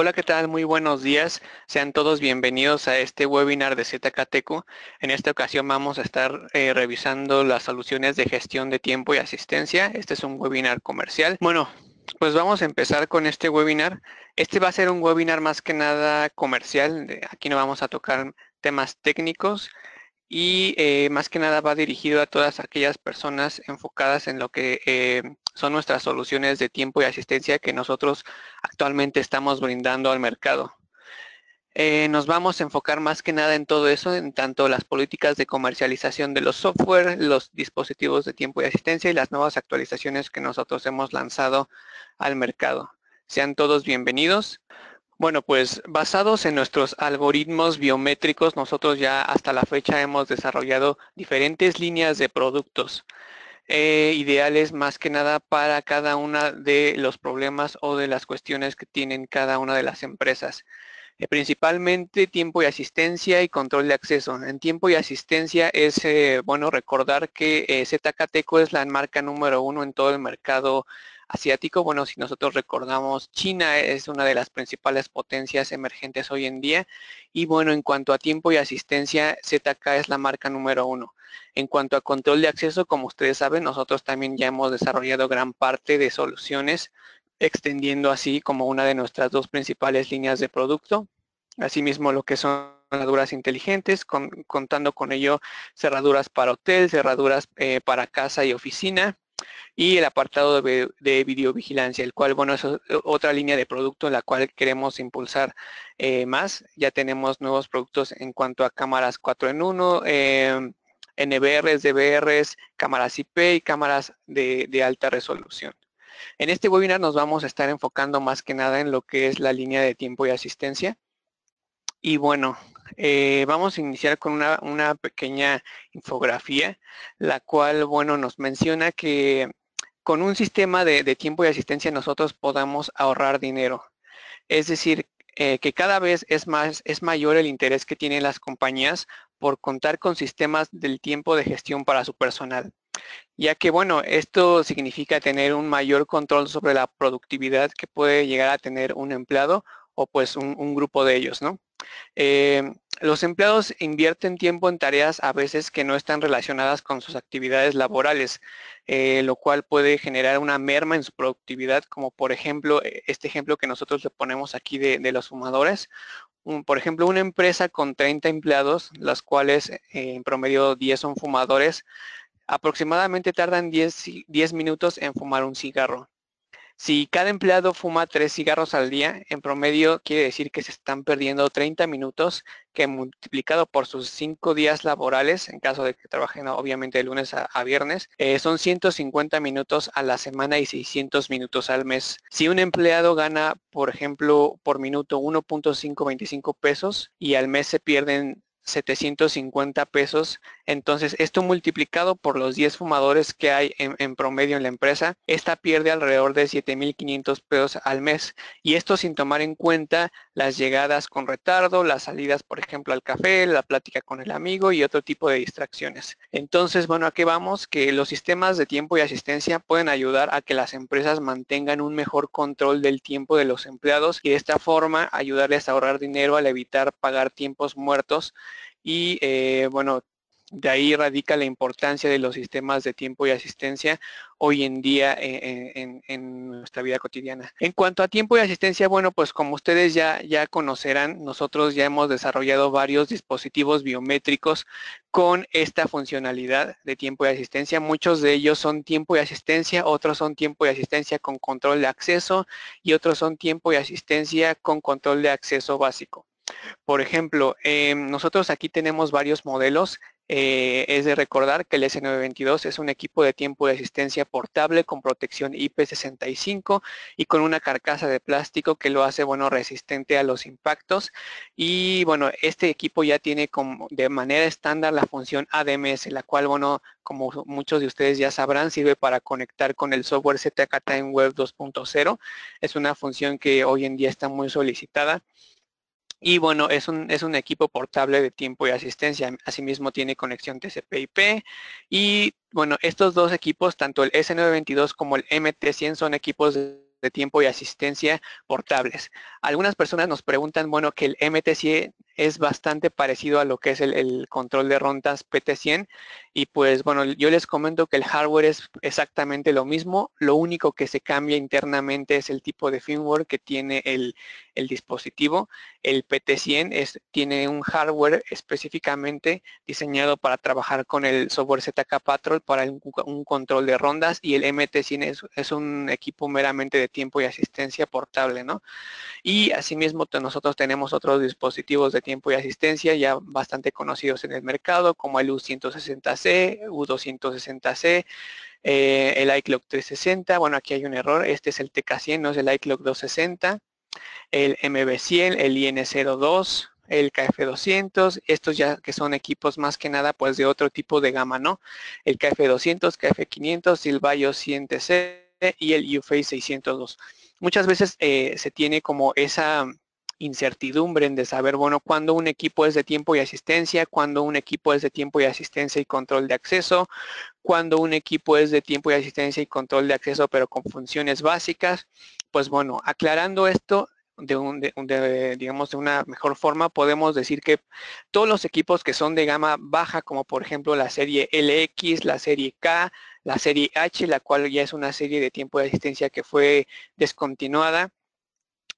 Hola, ¿qué tal? Muy buenos días. Sean todos bienvenidos a este webinar de ZKTECO. En esta ocasión vamos a estar eh, revisando las soluciones de gestión de tiempo y asistencia. Este es un webinar comercial. Bueno, pues vamos a empezar con este webinar. Este va a ser un webinar más que nada comercial. Aquí no vamos a tocar temas técnicos y eh, más que nada va dirigido a todas aquellas personas enfocadas en lo que eh, son nuestras soluciones de tiempo y asistencia que nosotros actualmente estamos brindando al mercado. Eh, nos vamos a enfocar más que nada en todo eso, en tanto las políticas de comercialización de los software, los dispositivos de tiempo y asistencia y las nuevas actualizaciones que nosotros hemos lanzado al mercado. Sean todos bienvenidos. Bueno, pues basados en nuestros algoritmos biométricos, nosotros ya hasta la fecha hemos desarrollado diferentes líneas de productos eh, ideales más que nada para cada una de los problemas o de las cuestiones que tienen cada una de las empresas. Eh, principalmente tiempo y asistencia y control de acceso. En tiempo y asistencia es eh, bueno recordar que ZKTECO es la marca número uno en todo el mercado asiático. Bueno, si nosotros recordamos, China es una de las principales potencias emergentes hoy en día. Y bueno, en cuanto a tiempo y asistencia, ZK es la marca número uno. En cuanto a control de acceso, como ustedes saben, nosotros también ya hemos desarrollado gran parte de soluciones, extendiendo así como una de nuestras dos principales líneas de producto. Asimismo, lo que son cerraduras inteligentes, contando con ello cerraduras para hotel, cerraduras eh, para casa y oficina, y el apartado de, videovigilancia, el cual, bueno, es otra línea de producto en la cual queremos impulsar eh, más. Ya tenemos nuevos productos en cuanto a cámaras 4 en 1, eh, em, NVRs, DVRs, cámaras IP y cámaras de alta resolución. En este webinar nos vamos a estar enfocando más que nada en lo que es la línea de tiempo y asistencia. Y bueno, eh, vamos a iniciar con una, pequeña infografía, la cual, bueno, nos menciona que con un sistema de, tiempo y asistencia nosotros podamos ahorrar dinero. Es decir, eh, que cada vez es, más, es mayor el interés que tienen las compañías por contar con sistemas del tiempo de gestión para su personal ya que bueno, esto significa tener un mayor control sobre la productividad que puede llegar a tener un empleado o pues un, un grupo de ellos, ¿no? Eh, los empleados invierten tiempo en tareas a veces que no están relacionadas con sus actividades laborales, eh, lo cual puede generar una merma en su productividad, como por ejemplo eh, este ejemplo que nosotros le ponemos aquí de, los fumadores. por ejemplo, una empresa con 30 empleados, las cuales en promedio 10 son fumadores, aproximadamente tardan 10, 10 minutos en fumar un cigarro. Si cada empleado fuma tres cigarros al día, en promedio quiere decir que se están perdiendo 30 minutos, que multiplicado por sus cinco días laborales, en caso de que trabajen obviamente de lunes a, viernes, eh, son 150 minutos a la semana y 600 minutos al mes. Si un empleado gana, por ejemplo, por minuto 1.525 pesos y al mes se pierden 750 pesos. Entonces, esto multiplicado por los 10 fumadores que hay en, promedio en la empresa, esta pierde alrededor de 7.500 pesos al mes. Y esto sin tomar en cuenta las llegadas con retardo, las salidas, por ejemplo, al café, la plática con el amigo y otro tipo de distracciones. Entonces, bueno, aquí vamos, que los sistemas de tiempo y asistencia pueden ayudar a que las empresas mantengan un mejor control del tiempo de los empleados y de esta forma ayudarles a ahorrar dinero al evitar pagar tiempos muertos y eh, bueno, de ahí radica la importancia de los sistemas de tiempo y asistencia hoy en día e-, e-, en, en, nuestra vida cotidiana. En cuanto a tiempo y asistencia, bueno, pues como ustedes ya, ya conocerán, nosotros ya hemos desarrollado varios dispositivos biométricos con esta funcionalidad de tiempo y asistencia. Muchos de ellos son tiempo y asistencia, otros son tiempo y asistencia con control de acceso y otros son tiempo y asistencia con control de acceso básico. Por ejemplo, em, nosotros aquí tenemos varios modelos. Eh, es de recordar que el s 922 es un equipo de tiempo de asistencia portable con protección IP65 y con una carcasa de plástico que lo hace bueno resistente a los impactos. Y bueno, este equipo ya tiene como de manera estándar la función ADMS, la cual bueno, como muchos de ustedes ya sabrán, sirve para conectar con el software ZK Time Web 2.0. Es una función que hoy en día está muy solicitada. Y bueno, es un, es un equipo portable de tiempo y asistencia. Asimismo tiene conexión TCP/IP. Y bueno, estos dos equipos, tanto el S922 como el MT100 son equipos de de tiempo y asistencia portables. Algunas personas nos preguntan, bueno, que el MT100 es bastante parecido a lo que es el, control de rondas PT100 y pues bueno, yo les comento que el hardware es exactamente lo mismo, lo único que se cambia internamente es el tipo de firmware que tiene el, dispositivo. El PT100 es, tiene un hardware específicamente diseñado para trabajar con el software ZK Patrol para un, control de rondas y el MT100 es, es, un equipo meramente de tiempo y asistencia portable, ¿no? Y asimismo nosotros tenemos otros dispositivos de tiempo y asistencia ya bastante conocidos en el mercado, como el U160C, U260C, eh, el iClock 360, bueno, aquí hay un error, este es el TK100, no es el iClock 260, el MB100, el IN02, el KF200, estos ya que son equipos más que nada pues de otro tipo de gama, ¿no? El KF200, KF500, Silvayo 100 c y el UFace 602. Muchas veces eh, se tiene como esa incertidumbre en de saber, bueno, cuando un equipo es de tiempo y asistencia, cuando un equipo es de tiempo y asistencia y control de acceso, cuando un equipo es de tiempo y asistencia y control de acceso, pero con funciones básicas. Pues bueno, aclarando esto, de, un, digamos, de una mejor forma, podemos decir que todos los equipos que son de gama baja, como por ejemplo la serie LX, la serie K, la serie H, la cual ya es una serie de tiempo de asistencia que fue descontinuada,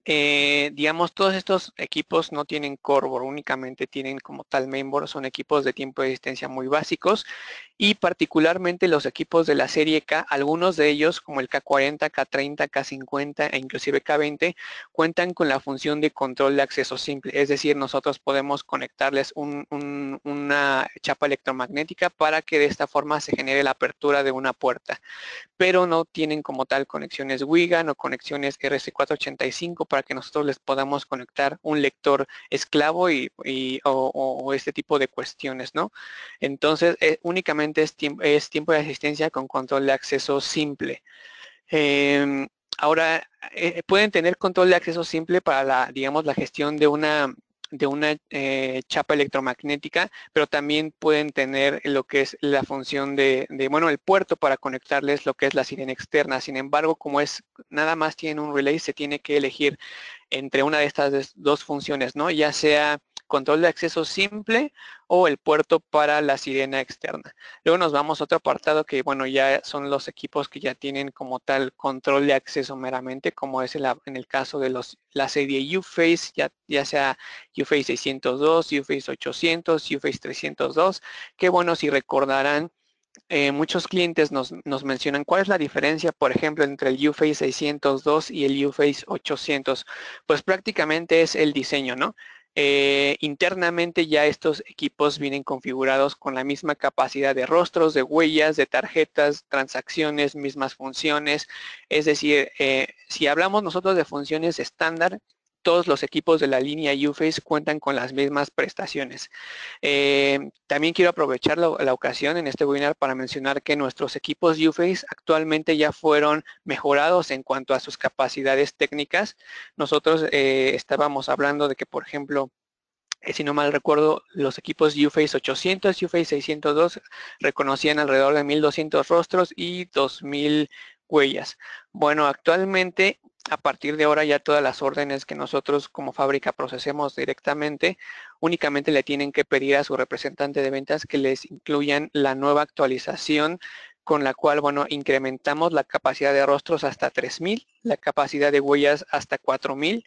eh, digamos, todos estos equipos no tienen coreboard, únicamente tienen como tal member son equipos de tiempo de existencia muy básicos y particularmente los equipos de la serie K, algunos de ellos como el K40, K30, K50 e inclusive K20 cuentan con la función de control de acceso simple, es decir, nosotros podemos conectarles una chapa electromagnética para que de esta forma se genere la apertura de una puerta, pero no tienen como tal conexiones WIGAN o conexiones RC485 para que nosotros les podamos conectar un lector esclavo y, o, este tipo de cuestiones, ¿no? Entonces, eh, únicamente es, tiempo es, tiempo de asistencia con control de acceso simple. Em, ahora, eh, pueden tener control de acceso simple para la, digamos, la gestión de una de una eh, chapa electromagnética, pero también pueden tener lo que es la función de, bueno, el puerto para conectarles lo que es la sirena externa. Sin embargo, como es nada más tiene un relay, se tiene que elegir entre una de estas dos funciones, ¿no? Ya sea control de acceso simple o el puerto para la sirena externa. Luego nos vamos a otro apartado que, bueno, ya son los equipos que ya tienen como tal control de acceso meramente, como es en, el caso de los, la serie UFace, ya, ya sea UFace 602, UFace 800, UFace 302, que bueno, si recordarán, eh, muchos clientes nos, nos, mencionan cuál es la diferencia, por ejemplo, entre el UFace 602 y el UFace 800. Pues prácticamente es el diseño, ¿no? Eh, internamente ya estos equipos vienen configurados con la misma capacidad de rostros, de huellas, de tarjetas, transacciones, mismas funciones. Es decir, eh, si hablamos nosotros de funciones estándar, todos los equipos de la línea UFACE cuentan con las mismas prestaciones. Eh, también quiero aprovechar la, ocasión en este webinar para mencionar que nuestros equipos UFACE actualmente ya fueron mejorados en cuanto a sus capacidades técnicas. Nosotros eh, estábamos hablando de que, por ejemplo, eh, si no mal recuerdo, los equipos UFACE 800, y UFACE 602 reconocían alrededor de 1.200 rostros y 2.000 huellas. Bueno, actualmente a partir de ahora ya todas las órdenes que nosotros como fábrica procesemos directamente, únicamente le tienen que pedir a su representante de ventas que les incluyan la nueva actualización con la cual, bueno, incrementamos la capacidad de rostros hasta 3.000, la capacidad de huellas hasta 4.000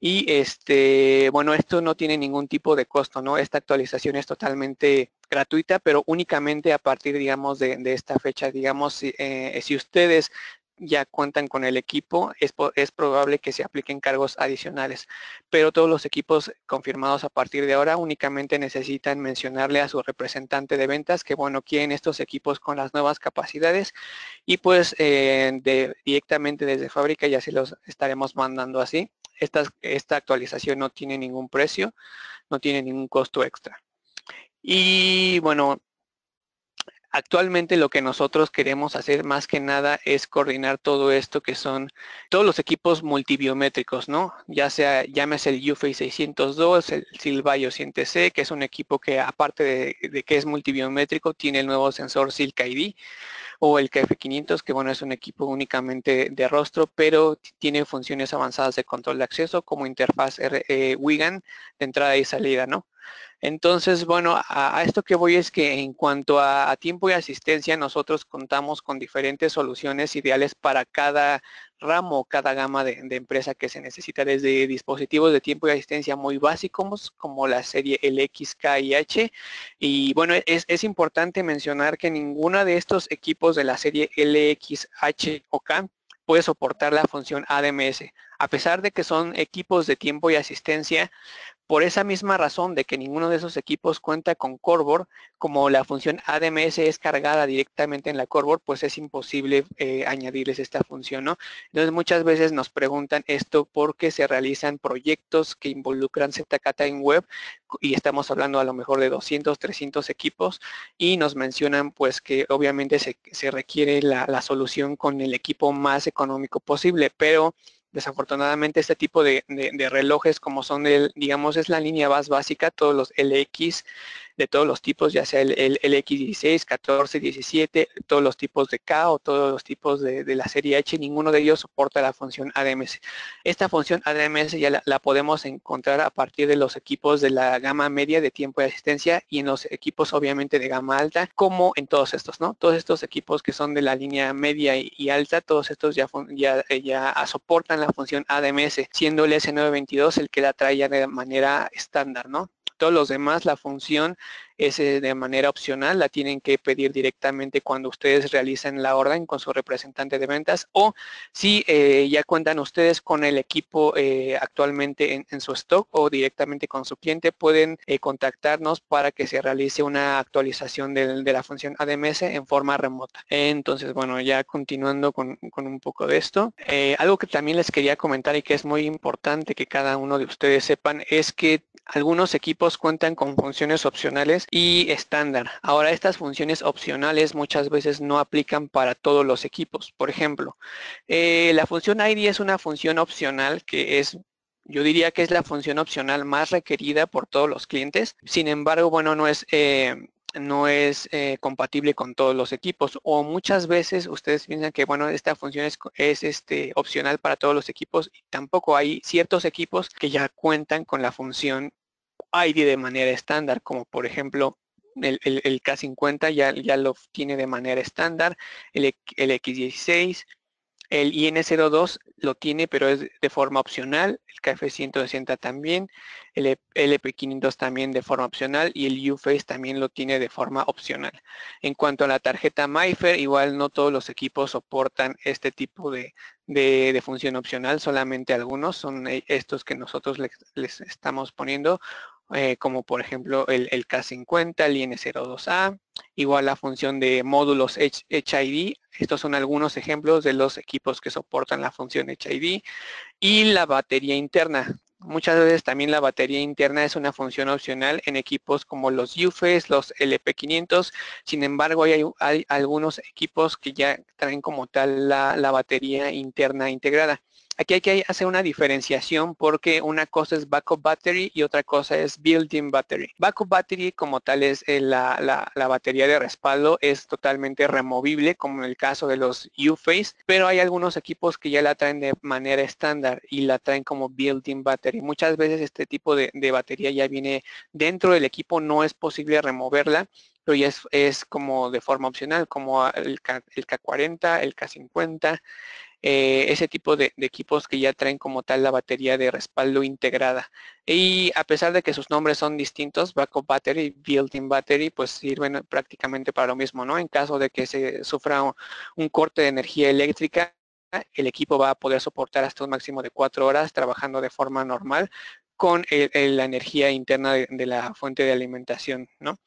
y, este, bueno, esto no tiene ningún tipo de costo, ¿no? Esta actualización es totalmente gratuita, pero únicamente a partir, digamos, de, esta fecha. Digamos, si eh, ustedes ya cuentan con el equipo, es, probable que se apliquen cargos adicionales. Pero todos los equipos confirmados a partir de ahora únicamente necesitan mencionarle a su representante de ventas que, bueno, quieren estos equipos con las nuevas capacidades y pues eh, de, directamente desde fábrica ya se los estaremos mandando así. Esta, esta actualización no tiene ningún precio, no tiene ningún costo extra. Y bueno, Actualmente lo que nosotros queremos hacer más que nada es coordinar todo esto que son todos los equipos multibiométricos, ¿no? Ya sea, llámese el ufa 602, el Silvayo 100 c que es un equipo que aparte de, que es multibiométrico, tiene el nuevo sensor Silk ID, o el KF500, que bueno, es un equipo únicamente de rostro, pero tiene funciones avanzadas de control de acceso como interfaz R eh, WIGAN de entrada y salida, ¿no? Entonces, bueno, a, esto que voy es que en cuanto a, tiempo y asistencia, nosotros contamos con diferentes soluciones ideales para cada ramo, cada gama de, empresa que se necesita, desde dispositivos de tiempo y asistencia muy básicos, como la serie LX, y H. Y bueno, es, es importante mencionar que ninguna de estos equipos de la serie LXH o K puede soportar la función ADMS. A pesar de que son equipos de tiempo y asistencia, por esa misma razón de que ninguno de esos equipos cuenta con Corbor, como la función ADMS es cargada directamente en la Corbor, pues es imposible eh, añadirles esta función, ¿no? Entonces muchas veces nos preguntan esto porque se realizan proyectos que involucran ZK en web y estamos hablando a lo mejor de 200, 300 equipos y nos mencionan pues que obviamente se, requiere la solución con el equipo más económico posible, pero Desafortunadamente este tipo de, relojes como son el, digamos, es la línea más básica, todos los LX, de todos los tipos, ya sea el, el, X16, 14, 17, todos los tipos de K o todos los tipos de, la serie H, ninguno de ellos soporta la función ADMS. Esta función ADMS ya la, podemos encontrar a partir de los equipos de la gama media de tiempo de asistencia y en los equipos obviamente de gama alta, como en todos estos, ¿no? Todos estos equipos que son de la línea media y, alta, todos estos ya, ya, eh, ya soportan la función ADMS, siendo el S922 el que la trae ya de manera estándar, ¿no? los demás la función es eh, de manera opcional, la tienen que pedir directamente cuando ustedes realicen la orden con su representante de ventas o si eh, ya cuentan ustedes con el equipo eh, actualmente en, su stock o directamente con su cliente, pueden contactarnos para que se realice una actualización de, la función ADMS en forma remota. Entonces, bueno, ya continuando con un poco de esto, algo que también les quería comentar y que es muy importante que cada uno de ustedes sepan es que algunos equipos cuentan con funciones opcionales y estándar. Ahora, estas funciones opcionales muchas veces no aplican para todos los equipos. Por ejemplo, eh, la función ID es una función opcional que es yo diría que es la función opcional más requerida por todos los clientes. Sin embargo, bueno, no es, eh, no es eh, compatible con todos los equipos o muchas veces ustedes piensan que bueno esta función es, este opcional para todos los equipos y tampoco hay ciertos equipos que ya cuentan con la función ID de manera estándar como por ejemplo el, K50 ya, ya lo tiene de manera estándar el, el X16 el IN02 lo tiene, pero es de forma opcional. El KF160 también. El e, LP500 también de forma opcional. Y el UFace también lo tiene de forma opcional. En cuanto a la tarjeta Myfer, igual no todos los equipos soportan este tipo de, función opcional. Solamente algunos son eh, estos que nosotros les, estamos poniendo. Eh, como por ejemplo el, el K50, el IN02A, igual la función de módulos HID. Estos son algunos ejemplos de los equipos que soportan la función HID. Y la batería interna. Muchas veces también la batería interna es una función opcional en equipos como los UFES, los LP500. Sin embargo, hay, algunos equipos que ya traen como tal la batería interna integrada. Aquí hay que hacer una diferenciación porque una cosa es backup battery y otra cosa es Building battery. Backup battery como tal es eh, la, batería de respaldo, es totalmente removible como en el caso de los U-Face, pero hay algunos equipos que ya la traen de manera estándar y la traen como Building battery. Muchas veces este tipo de, batería ya viene dentro del equipo, no es posible removerla pero ya es, como de forma opcional, como el K40, el K50, eh, ese tipo de, equipos que ya traen como tal la batería de respaldo integrada. Y a pesar de que sus nombres son distintos, Backup Battery y Built-in Battery, pues sirven prácticamente para lo mismo, ¿no? En caso de que se sufra un, corte de energía eléctrica, el equipo va a poder soportar hasta un máximo de cuatro horas trabajando de forma normal con la energía interna de, la fuente de alimentación. ¿no?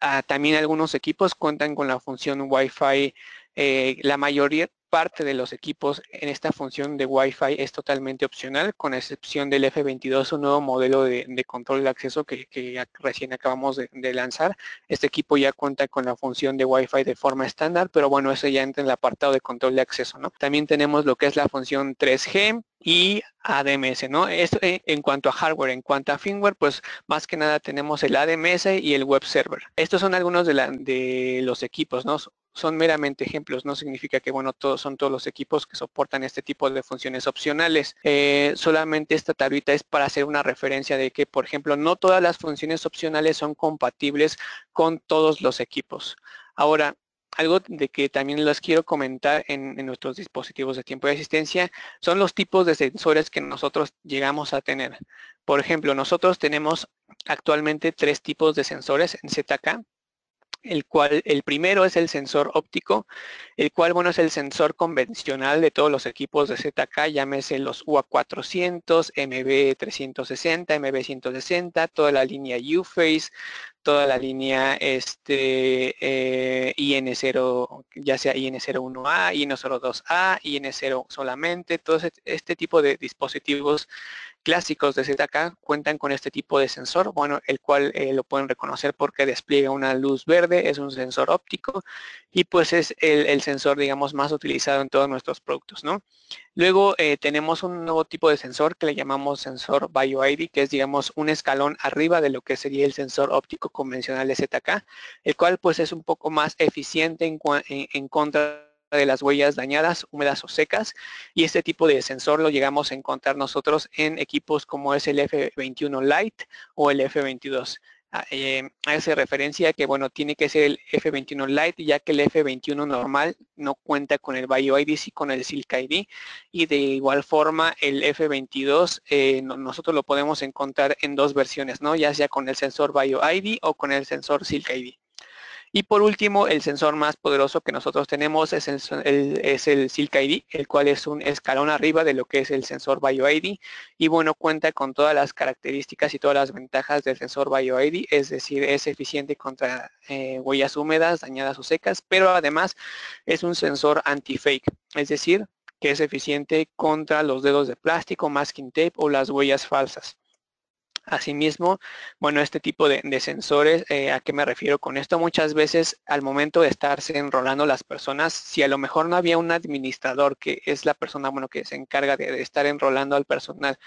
Ah, también algunos equipos cuentan con la función Wi-Fi, eh, la mayoría, parte de los equipos en esta función de Wi-Fi es totalmente opcional, con excepción del F22, un nuevo modelo de, control de acceso que, recién acabamos de, lanzar. Este equipo ya cuenta con la función de Wi-Fi de forma estándar, pero bueno, eso ya entra en el apartado de control de acceso, ¿no? También tenemos lo que es la función 3G, y ADMS, ¿no? Esto eh, en cuanto a hardware, en cuanto a firmware, pues más que nada tenemos el ADMS y el web server. Estos son algunos de, de los equipos, ¿no? son meramente ejemplos, no significa que bueno, todos son todos los equipos que soportan este tipo de funciones opcionales. Eh, solamente esta tablita es para hacer una referencia de que, por ejemplo, no todas las funciones opcionales son compatibles con todos los equipos. Ahora, algo de que también les quiero comentar en, en, nuestros dispositivos de tiempo de asistencia son los tipos de sensores que nosotros llegamos a tener. Por ejemplo, nosotros tenemos actualmente tres tipos de sensores en ZK, el cual el primero es el sensor óptico, el cual bueno es el sensor convencional de todos los equipos de ZK, llámese los UA400, MB360, MB160, toda la línea U-Face, toda la línea este eh, IN0, ya sea IN01A, IN02A, IN0 solamente, todo este tipo de dispositivos clásicos de ZK cuentan con este tipo de sensor, bueno, el cual eh, lo pueden reconocer porque despliega una luz verde, es un sensor óptico y pues es el, sensor, digamos, más utilizado en todos nuestros productos, ¿no? Luego eh, tenemos un nuevo tipo de sensor que le llamamos sensor BioID, que es, digamos, un escalón arriba de lo que sería el sensor óptico convencional de ZK, el cual pues es un poco más eficiente en, en contra de las huellas dañadas, húmedas o secas y este tipo de sensor lo llegamos a encontrar nosotros en equipos como es el F21 Light o el F22 hace ah, eh, referencia que bueno tiene que ser el F21 Light ya que el F21 normal no cuenta con el BioID, y con el Silk ID y de igual forma el F22 eh, nosotros lo podemos encontrar en dos versiones no ya sea con el sensor BioID o con el sensor Silk ID y por último, el sensor más poderoso que nosotros tenemos es el, el Silk ID, el cual es un escalón arriba de lo que es el sensor BioID. Y bueno, cuenta con todas las características y todas las ventajas del sensor BioID, es decir, es eficiente contra eh, huellas húmedas, dañadas o secas, pero además es un sensor anti-fake, es decir, que es eficiente contra los dedos de plástico, masking tape o las huellas falsas. Asimismo, bueno, este tipo de, sensores, eh, ¿a qué me refiero con esto? Muchas veces al momento de estarse enrolando las personas, si a lo mejor no había un administrador que es la persona, bueno, que se encarga de, estar enrolando al personal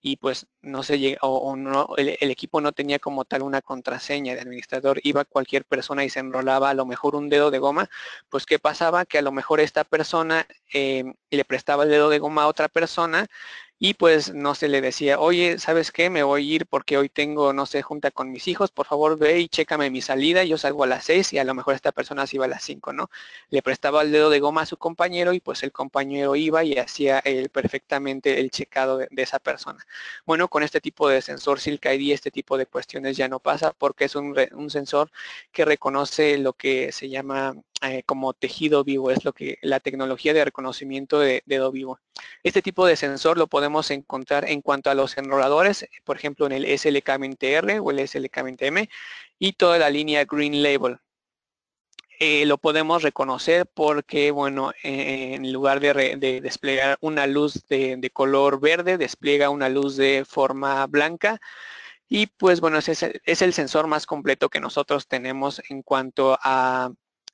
y pues no se llega, o, no, el, equipo no tenía como tal una contraseña de administrador, iba cualquier persona y se enrolaba a lo mejor un dedo de goma, pues ¿qué pasaba? Que a lo mejor esta persona eh, le prestaba el dedo de goma a otra persona y pues no se le decía, oye, ¿sabes qué? Me voy a ir porque hoy tengo, no sé, junta con mis hijos, por favor ve y chécame mi salida, yo salgo a las seis y a lo mejor esta persona se iba a las 5, ¿no? Le prestaba el dedo de goma a su compañero y pues el compañero iba y hacía el, perfectamente el checado de, esa persona. Bueno, con este tipo de sensor Silk ID, este tipo de cuestiones ya no pasa porque es un, un sensor que reconoce lo que se llama eh, como tejido vivo, es lo que la tecnología de reconocimiento de dedo vivo. Este tipo de sensor lo podemos encontrar en cuanto a los enroladores, por ejemplo en el SLK20R o el SLK20M y toda la línea Green Label. Eh, lo podemos reconocer porque, bueno, eh, en lugar de, desplegar una luz de, color verde, despliega una luz de forma blanca y pues bueno, es el, sensor más completo que nosotros tenemos en cuanto a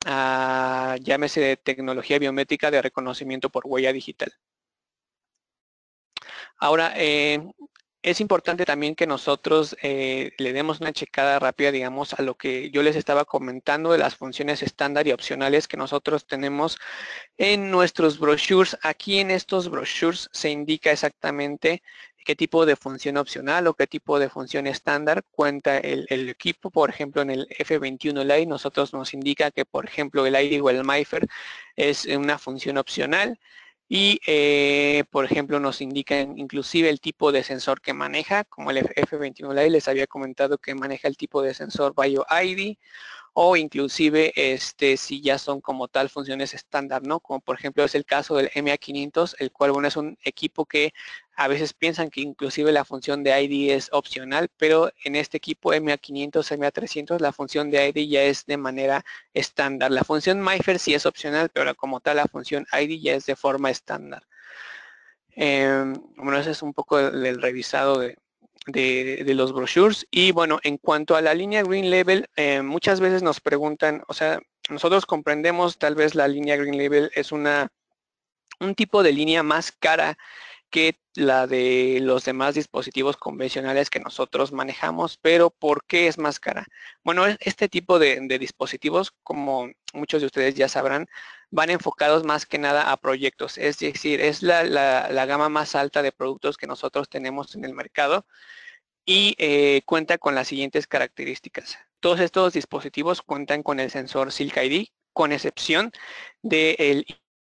llámese de tecnología biométrica de reconocimiento por huella digital. Ahora, eh, es importante también que nosotros eh, le demos una checada rápida, digamos, a lo que yo les estaba comentando de las funciones estándar y opcionales que nosotros tenemos en nuestros brochures. Aquí en estos brochures se indica exactamente qué tipo de función opcional o qué tipo de función estándar cuenta el, equipo. Por ejemplo, en el F21 Lite nosotros nos indica que, por ejemplo, el ID o el MIFER es una función opcional y, eh, por ejemplo, nos indica inclusive el tipo de sensor que maneja, como el F21 Lite les había comentado que maneja el tipo de sensor BioID o inclusive este, si ya son como tal funciones estándar, ¿no? Como por ejemplo es el caso del MA500, el cual, bueno, es un equipo que a veces piensan que inclusive la función de ID es opcional, pero en este equipo MA500, MA300, la función de ID ya es de manera estándar. La función MIFER sí es opcional, pero como tal la función ID ya es de forma estándar. Em, bueno, ese es un poco el revisado de, de, los brochures. Y bueno, en cuanto a la línea Green level eh, muchas veces nos preguntan, o sea, nosotros comprendemos tal vez la línea Green level es una un tipo de línea más cara que la de los demás dispositivos convencionales que nosotros manejamos, pero ¿por qué es más cara? Bueno, este tipo de, dispositivos, como muchos de ustedes ya sabrán, van enfocados más que nada a proyectos, es decir, es la, gama más alta de productos que nosotros tenemos en el mercado y eh, cuenta con las siguientes características. Todos estos dispositivos cuentan con el sensor Silk ID, con excepción del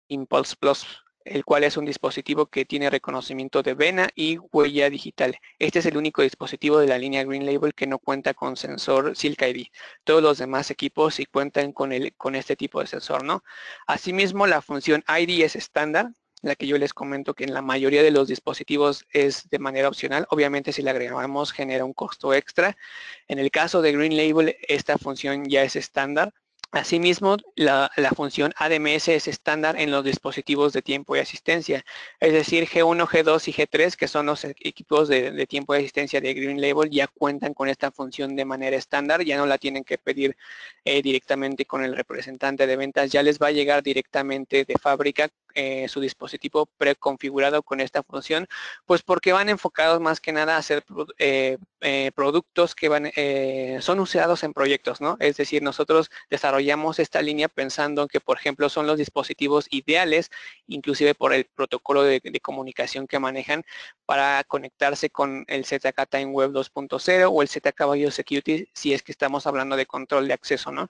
Impulse Plus el cual es un dispositivo que tiene reconocimiento de vena y huella digital. Este es el único dispositivo de la línea Green Label que no cuenta con sensor Silk ID. Todos los demás equipos sí cuentan con, el, con este tipo de sensor, ¿no? Asimismo, la función ID es estándar, la que yo les comento que en la mayoría de los dispositivos es de manera opcional. Obviamente si la agregamos genera un costo extra. En el caso de Green Label, esta función ya es estándar Asimismo, la, función ADMS es estándar en los dispositivos de tiempo y asistencia, es decir, G1, G2 y G3, que son los equipos de, tiempo y asistencia de Green Label, ya cuentan con esta función de manera estándar, ya no la tienen que pedir eh, directamente con el representante de ventas, ya les va a llegar directamente de fábrica eh, su dispositivo preconfigurado con esta función, pues porque van enfocados más que nada a ser eh, eh, productos que van, son usados en proyectos, ¿no? Es decir, nosotros desarrollamos esta línea pensando en que, por ejemplo, son los dispositivos ideales, inclusive por el protocolo de, comunicación que manejan para conectarse con el ZK Time Web 2.0 o el ZK Security si es que estamos hablando de control de acceso, ¿no?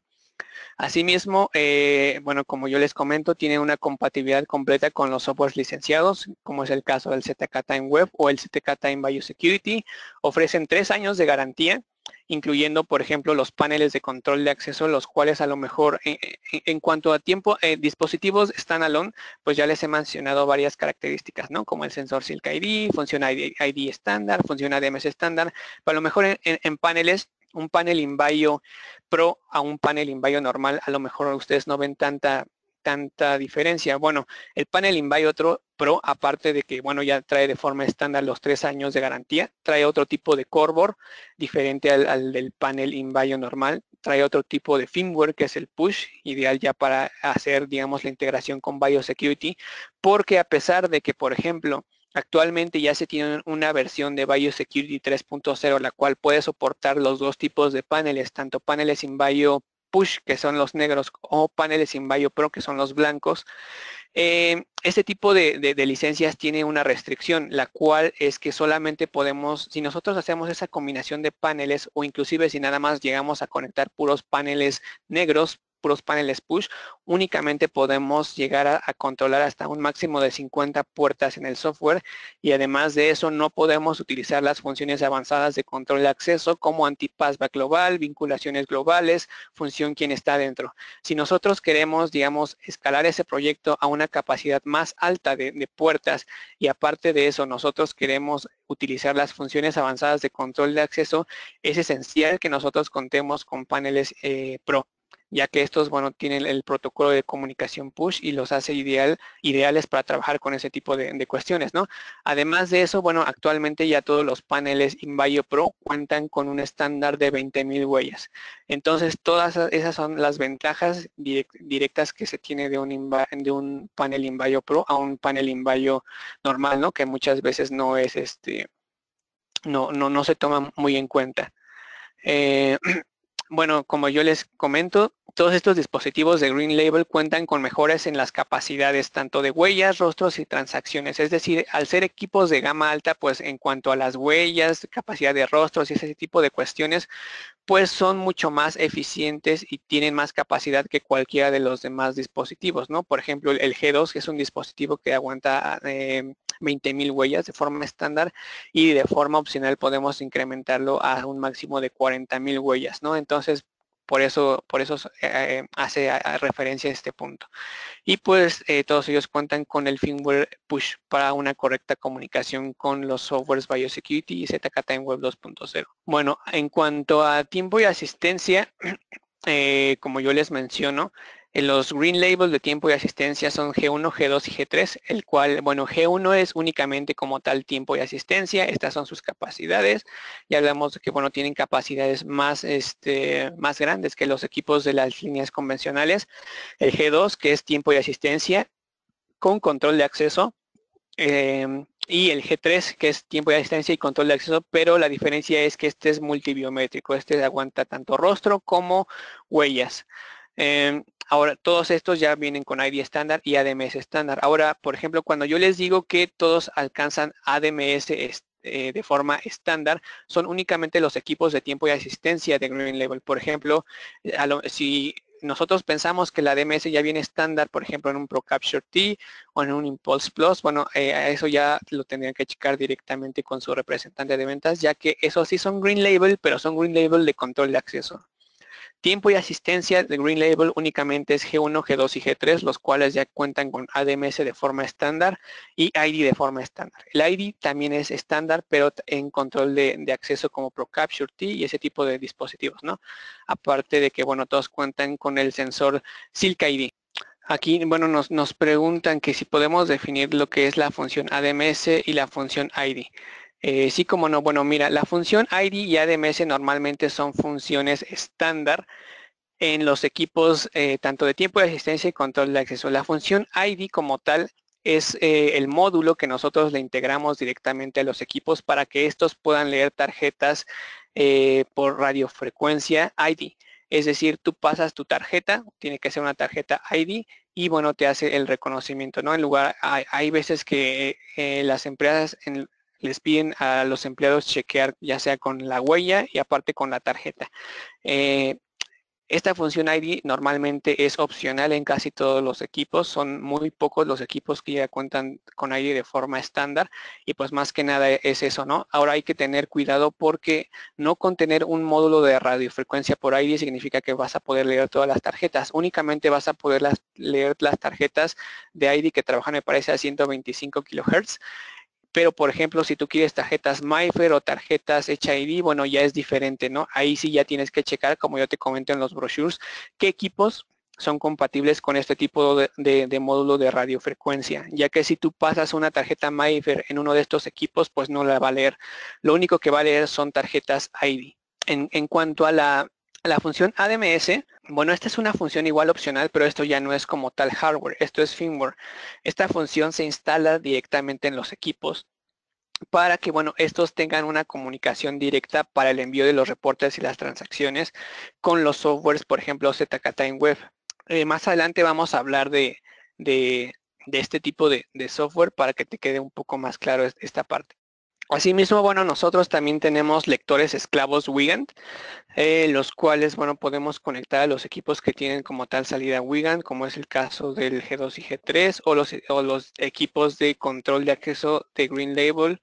Asimismo, eh, bueno, como yo les comento, tiene una compatibilidad completa con los softwares licenciados, como es el caso del ZK Time Web o el ZK Time Biosecurity. Ofrecen tres años de garantía, incluyendo, por ejemplo, los paneles de control de acceso, los cuales a lo mejor, eh, eh, en, cuanto a tiempo, dispositivos dispositivos standalone, pues ya les he mencionado varias características, ¿no? Como el sensor Silk ID, funciona ID estándar, funciona DMS estándar, para a lo mejor en, paneles un panel in-bio, Pro a un panel in-bio normal, a lo mejor ustedes no ven tanta tanta diferencia. Bueno, el panel Invaio otro Pro, aparte de que, bueno, ya trae de forma estándar los tres años de garantía, trae otro tipo de coreboard, diferente al, del panel Invaio normal, trae otro tipo de firmware, que es el push, ideal ya para hacer, digamos, la integración con BioSecurity, porque a pesar de que, por ejemplo, Actualmente ya se tiene una versión de BioSecurity 3.0, la cual puede soportar los dos tipos de paneles, tanto paneles sin BioPush, Push, que son los negros, o paneles sin BioPro, Pro, que son los blancos. Eh, este tipo de, de, licencias tiene una restricción, la cual es que solamente podemos, si nosotros hacemos esa combinación de paneles o inclusive si nada más llegamos a conectar puros paneles negros, puros paneles push, únicamente podemos llegar a, controlar hasta un máximo de 50 puertas en el software y además de eso no podemos utilizar las funciones avanzadas de control de acceso como antipassback global, vinculaciones globales, función quien está dentro. Si nosotros queremos, digamos, escalar ese proyecto a una capacidad más alta de, puertas y aparte de eso nosotros queremos utilizar las funciones avanzadas de control de acceso, es esencial que nosotros contemos con paneles eh, pro ya que estos, bueno, tienen el protocolo de comunicación push y los hace ideal, ideales para trabajar con ese tipo de, cuestiones, ¿no? Además de eso, bueno, actualmente ya todos los paneles Invayo Pro cuentan con un estándar de 20.000 huellas. Entonces, todas esas son las ventajas directas que se tiene de un, de un panel Invayo Pro a un panel InBio normal, ¿no? Que muchas veces no es este... No, no, no se toma muy en cuenta. Eh, bueno, como yo les comento, todos estos dispositivos de Green Label cuentan con mejoras en las capacidades tanto de huellas, rostros y transacciones. Es decir, al ser equipos de gama alta, pues en cuanto a las huellas, capacidad de rostros y ese tipo de cuestiones, pues son mucho más eficientes y tienen más capacidad que cualquiera de los demás dispositivos, ¿no? Por ejemplo, el G2, que es un dispositivo que aguanta 20.000 eh, huellas de forma estándar y de forma opcional podemos incrementarlo a un máximo de 40.000 huellas, ¿no? Entonces, por eso, por eso eh, hace referencia a este punto. Y pues eh, todos ellos cuentan con el firmware push para una correcta comunicación con los softwares Biosecurity y en Web 2.0. Bueno, en cuanto a tiempo y asistencia, eh, como yo les menciono, en los green labels de tiempo y asistencia son G1, G2 y G3, el cual, bueno, G1 es únicamente como tal tiempo y asistencia, estas son sus capacidades, ya hablamos de que, bueno, tienen capacidades más, este, más grandes que los equipos de las líneas convencionales, el G2 que es tiempo y asistencia con control de acceso, em, y el G3 que es tiempo de asistencia y control de acceso, pero la diferencia es que este es multibiométrico, este aguanta tanto rostro como huellas. Em, Ahora, todos estos ya vienen con ID estándar y ADMS estándar. Ahora, por ejemplo, cuando yo les digo que todos alcanzan ADMS eh, de forma estándar, son únicamente los equipos de tiempo y asistencia de Green Label. Por ejemplo, eh, si nosotros pensamos que la ADMS ya viene estándar, por ejemplo, en un Pro capture T o en un Impulse Plus, bueno, eh, eso ya lo tendrían que checar directamente con su representante de ventas, ya que eso sí son Green Label, pero son Green Label de control de acceso. Tiempo y asistencia de Green Label únicamente es G1, G2 y G3, los cuales ya cuentan con ADMS de forma estándar y ID de forma estándar. El ID también es estándar, pero en control de, acceso como ProCapture T y ese tipo de dispositivos, ¿no? Aparte de que, bueno, todos cuentan con el sensor Silk ID. Aquí, bueno, nos, nos preguntan que si podemos definir lo que es la función ADMS y la función ID. Eh, sí, como no, bueno, mira, la función ID y ADMS normalmente son funciones estándar en los equipos eh, tanto de tiempo de asistencia y control de acceso. La función ID como tal es eh, el módulo que nosotros le integramos directamente a los equipos para que estos puedan leer tarjetas por radiofrecuencia ID. Es decir, tú pasas tu tarjeta, tiene que ser una tarjeta ID y bueno, te hace el reconocimiento, ¿no? En lugar, hay, veces que las empresas en, les piden a los empleados chequear ya sea con la huella y aparte con la tarjeta. Eh, esta función ID normalmente es opcional en casi todos los equipos, son muy pocos los equipos que ya cuentan con ID de forma estándar y pues más que nada es eso, ¿no? Ahora hay que tener cuidado porque no contener un módulo de radiofrecuencia por ID significa que vas a poder leer todas las tarjetas, únicamente vas a poder leer las tarjetas de ID que trabajan me parece a 125 kHz pero, por ejemplo, si tú quieres tarjetas myfer o tarjetas HID, bueno, ya es diferente, ¿no? Ahí sí ya tienes que checar, como yo te comento en los brochures, qué equipos son compatibles con este tipo de, módulo de radiofrecuencia, ya que si tú pasas una tarjeta myfer en uno de estos equipos, pues no la va a leer. Lo único que va a leer son tarjetas ID. en cuanto a la la función ADMS, bueno, esta es una función igual opcional, pero esto ya no es como tal hardware, esto es firmware. Esta función se instala directamente en los equipos para que, bueno, estos tengan una comunicación directa para el envío de los reportes y las transacciones con los softwares, por ejemplo, ZK Web. Eh, más adelante vamos a hablar de, este tipo de software para que te quede un poco más claro esta parte. Asimismo, bueno, nosotros también tenemos lectores esclavos Wigand, eh, los cuales, bueno, podemos conectar a los equipos que tienen como tal salida Wigand, como es el caso del G2 y G3, o los, o los equipos de control de acceso de Green Label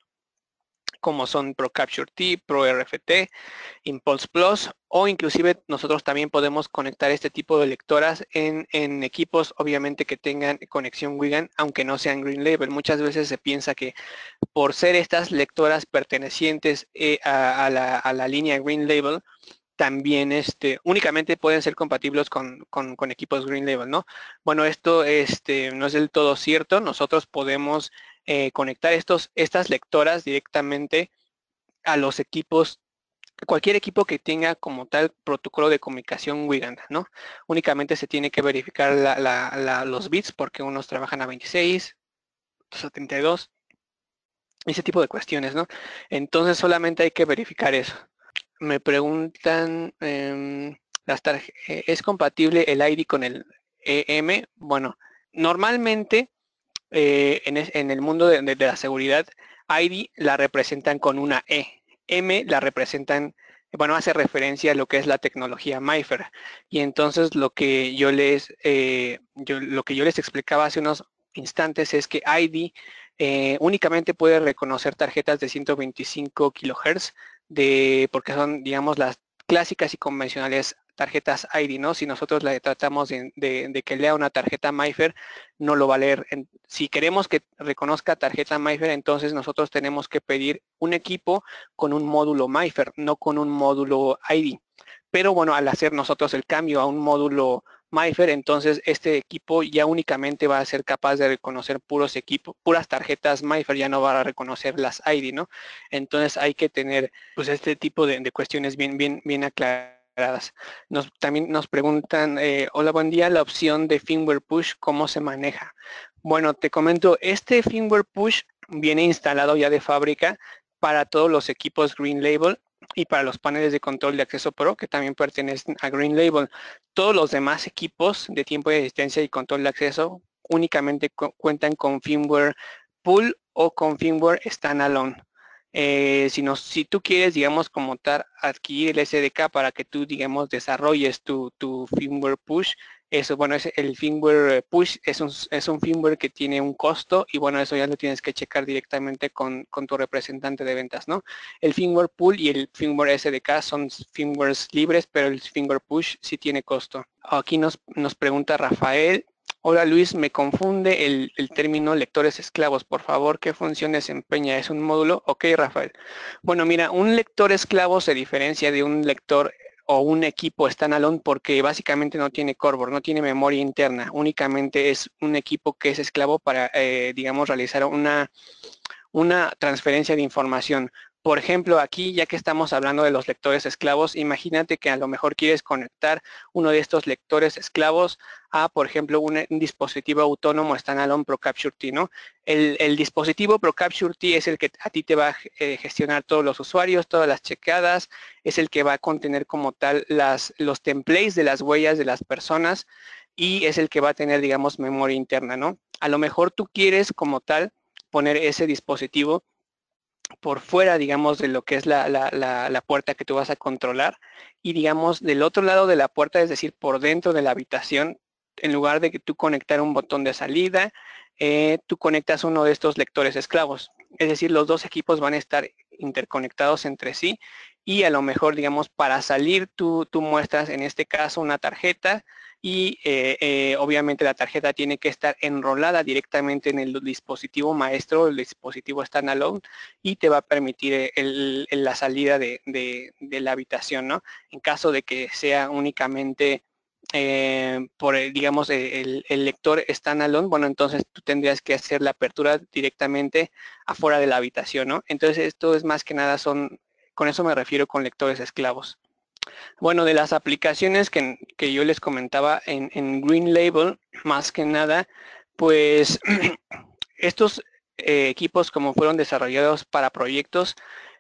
como son Pro Capture T, Pro RFT, Impulse Plus o inclusive nosotros también podemos conectar este tipo de lectoras en, equipos obviamente que tengan conexión Wigan, aunque no sean Green Label. Muchas veces se piensa que por ser estas lectoras pertenecientes eh, a, la, línea Green Label, también este, únicamente pueden ser compatibles con, equipos Green Label, ¿no? Bueno, esto este, no es del todo cierto. Nosotros podemos eh, conectar estos, estas lectoras directamente a los equipos, cualquier equipo que tenga como tal protocolo de comunicación Wigand, ¿no? Únicamente se tiene que verificar los bits porque unos trabajan a 26, 72, ese tipo de cuestiones, ¿no? Entonces solamente hay que verificar eso. Me preguntan, em, las tarjetas eh, ¿es compatible el ID con el EM? Bueno, normalmente eh, en, el mundo de, la seguridad, ID la representan con una E, M la representan, bueno, hace referencia a lo que es la tecnología MIFER. Y entonces lo que yo les, eh, lo que yo les explicaba hace unos instantes es que ID eh, únicamente puede reconocer tarjetas de 125 kHz de, porque son, digamos, las clásicas y convencionales tarjetas ID, ¿no? Si nosotros le tratamos de, que lea una tarjeta MIFER, no lo va a leer. si queremos que reconozca tarjeta MIFER, entonces nosotros tenemos que pedir un equipo con un módulo MIFER, no con un módulo ID. Pero bueno, al hacer nosotros el cambio a un módulo MIFER, entonces este equipo ya únicamente va a ser capaz de reconocer puros equipos, puras tarjetas MIFER, ya no va a reconocer las ID, ¿no? Entonces hay que tener pues este tipo de, cuestiones bien, bien, bien aclaradas nos, también nos preguntan, eh, hola, buen día, la opción de firmware push, ¿cómo se maneja? Bueno, te comento, este firmware push viene instalado ya de fábrica para todos los equipos Green Label y para los paneles de control de acceso pro que también pertenecen a Green Label. Todos los demás equipos de tiempo de asistencia y control de acceso únicamente cuentan con firmware pull o con firmware standalone. Eh, si, no, si tú quieres, digamos, como estar adquirir el SDK para que tú, digamos, desarrolles tu, tu firmware push, eso, bueno, es el firmware eh, push es un, es un firmware que tiene un costo y bueno, eso ya lo tienes que checar directamente con, tu representante de ventas, ¿no? El firmware pull y el firmware SDK son firmwares libres, pero el firmware push sí tiene costo. Aquí nos, nos pregunta Rafael Hola Luis, me confunde el, término lectores esclavos. Por favor, ¿qué función desempeña? ¿Es un módulo? Ok, Rafael. Bueno, mira, un lector esclavo se diferencia de un lector o un equipo standalone porque básicamente no tiene coreboard, no tiene memoria interna. Únicamente es un equipo que es esclavo para, eh, digamos, realizar una transferencia de información. Por ejemplo, aquí, ya que estamos hablando de los lectores esclavos, imagínate que a lo mejor quieres conectar uno de estos lectores esclavos a, por ejemplo, un, dispositivo autónomo standalone ProCapture T, ¿no? El, dispositivo dispositivo ProCapture T es el que a ti te va a eh, gestionar todos los usuarios, todas las checadas, es el que va a contener como tal los templates de las huellas de las personas y es el que va a tener, digamos, memoria interna, ¿no? A lo mejor tú quieres como tal poner ese dispositivo por fuera, digamos, de lo que es la, puerta que tú vas a controlar y, digamos, del otro lado de la puerta, es decir, por dentro de la habitación, en lugar de que tú conectar un botón de salida, eh, tú conectas uno de estos lectores esclavos. Es decir, los dos equipos van a estar interconectados entre sí y a lo mejor, digamos, para salir tú, tú muestras en este caso una tarjeta y eh, eh, obviamente la tarjeta tiene que estar enrolada directamente en el dispositivo maestro, el dispositivo standalone y te va a permitir eh, la salida de, la habitación, ¿no? En caso de que sea únicamente por, digamos, el, el, lector standalone, bueno, entonces tú tendrías que hacer la apertura directamente afuera de la habitación, ¿no? Entonces esto es más que nada son, con eso me refiero con lectores esclavos. Bueno, de las aplicaciones que, yo les comentaba en, en, Green Label, más que nada, pues estos eh, equipos como fueron desarrollados para proyectos,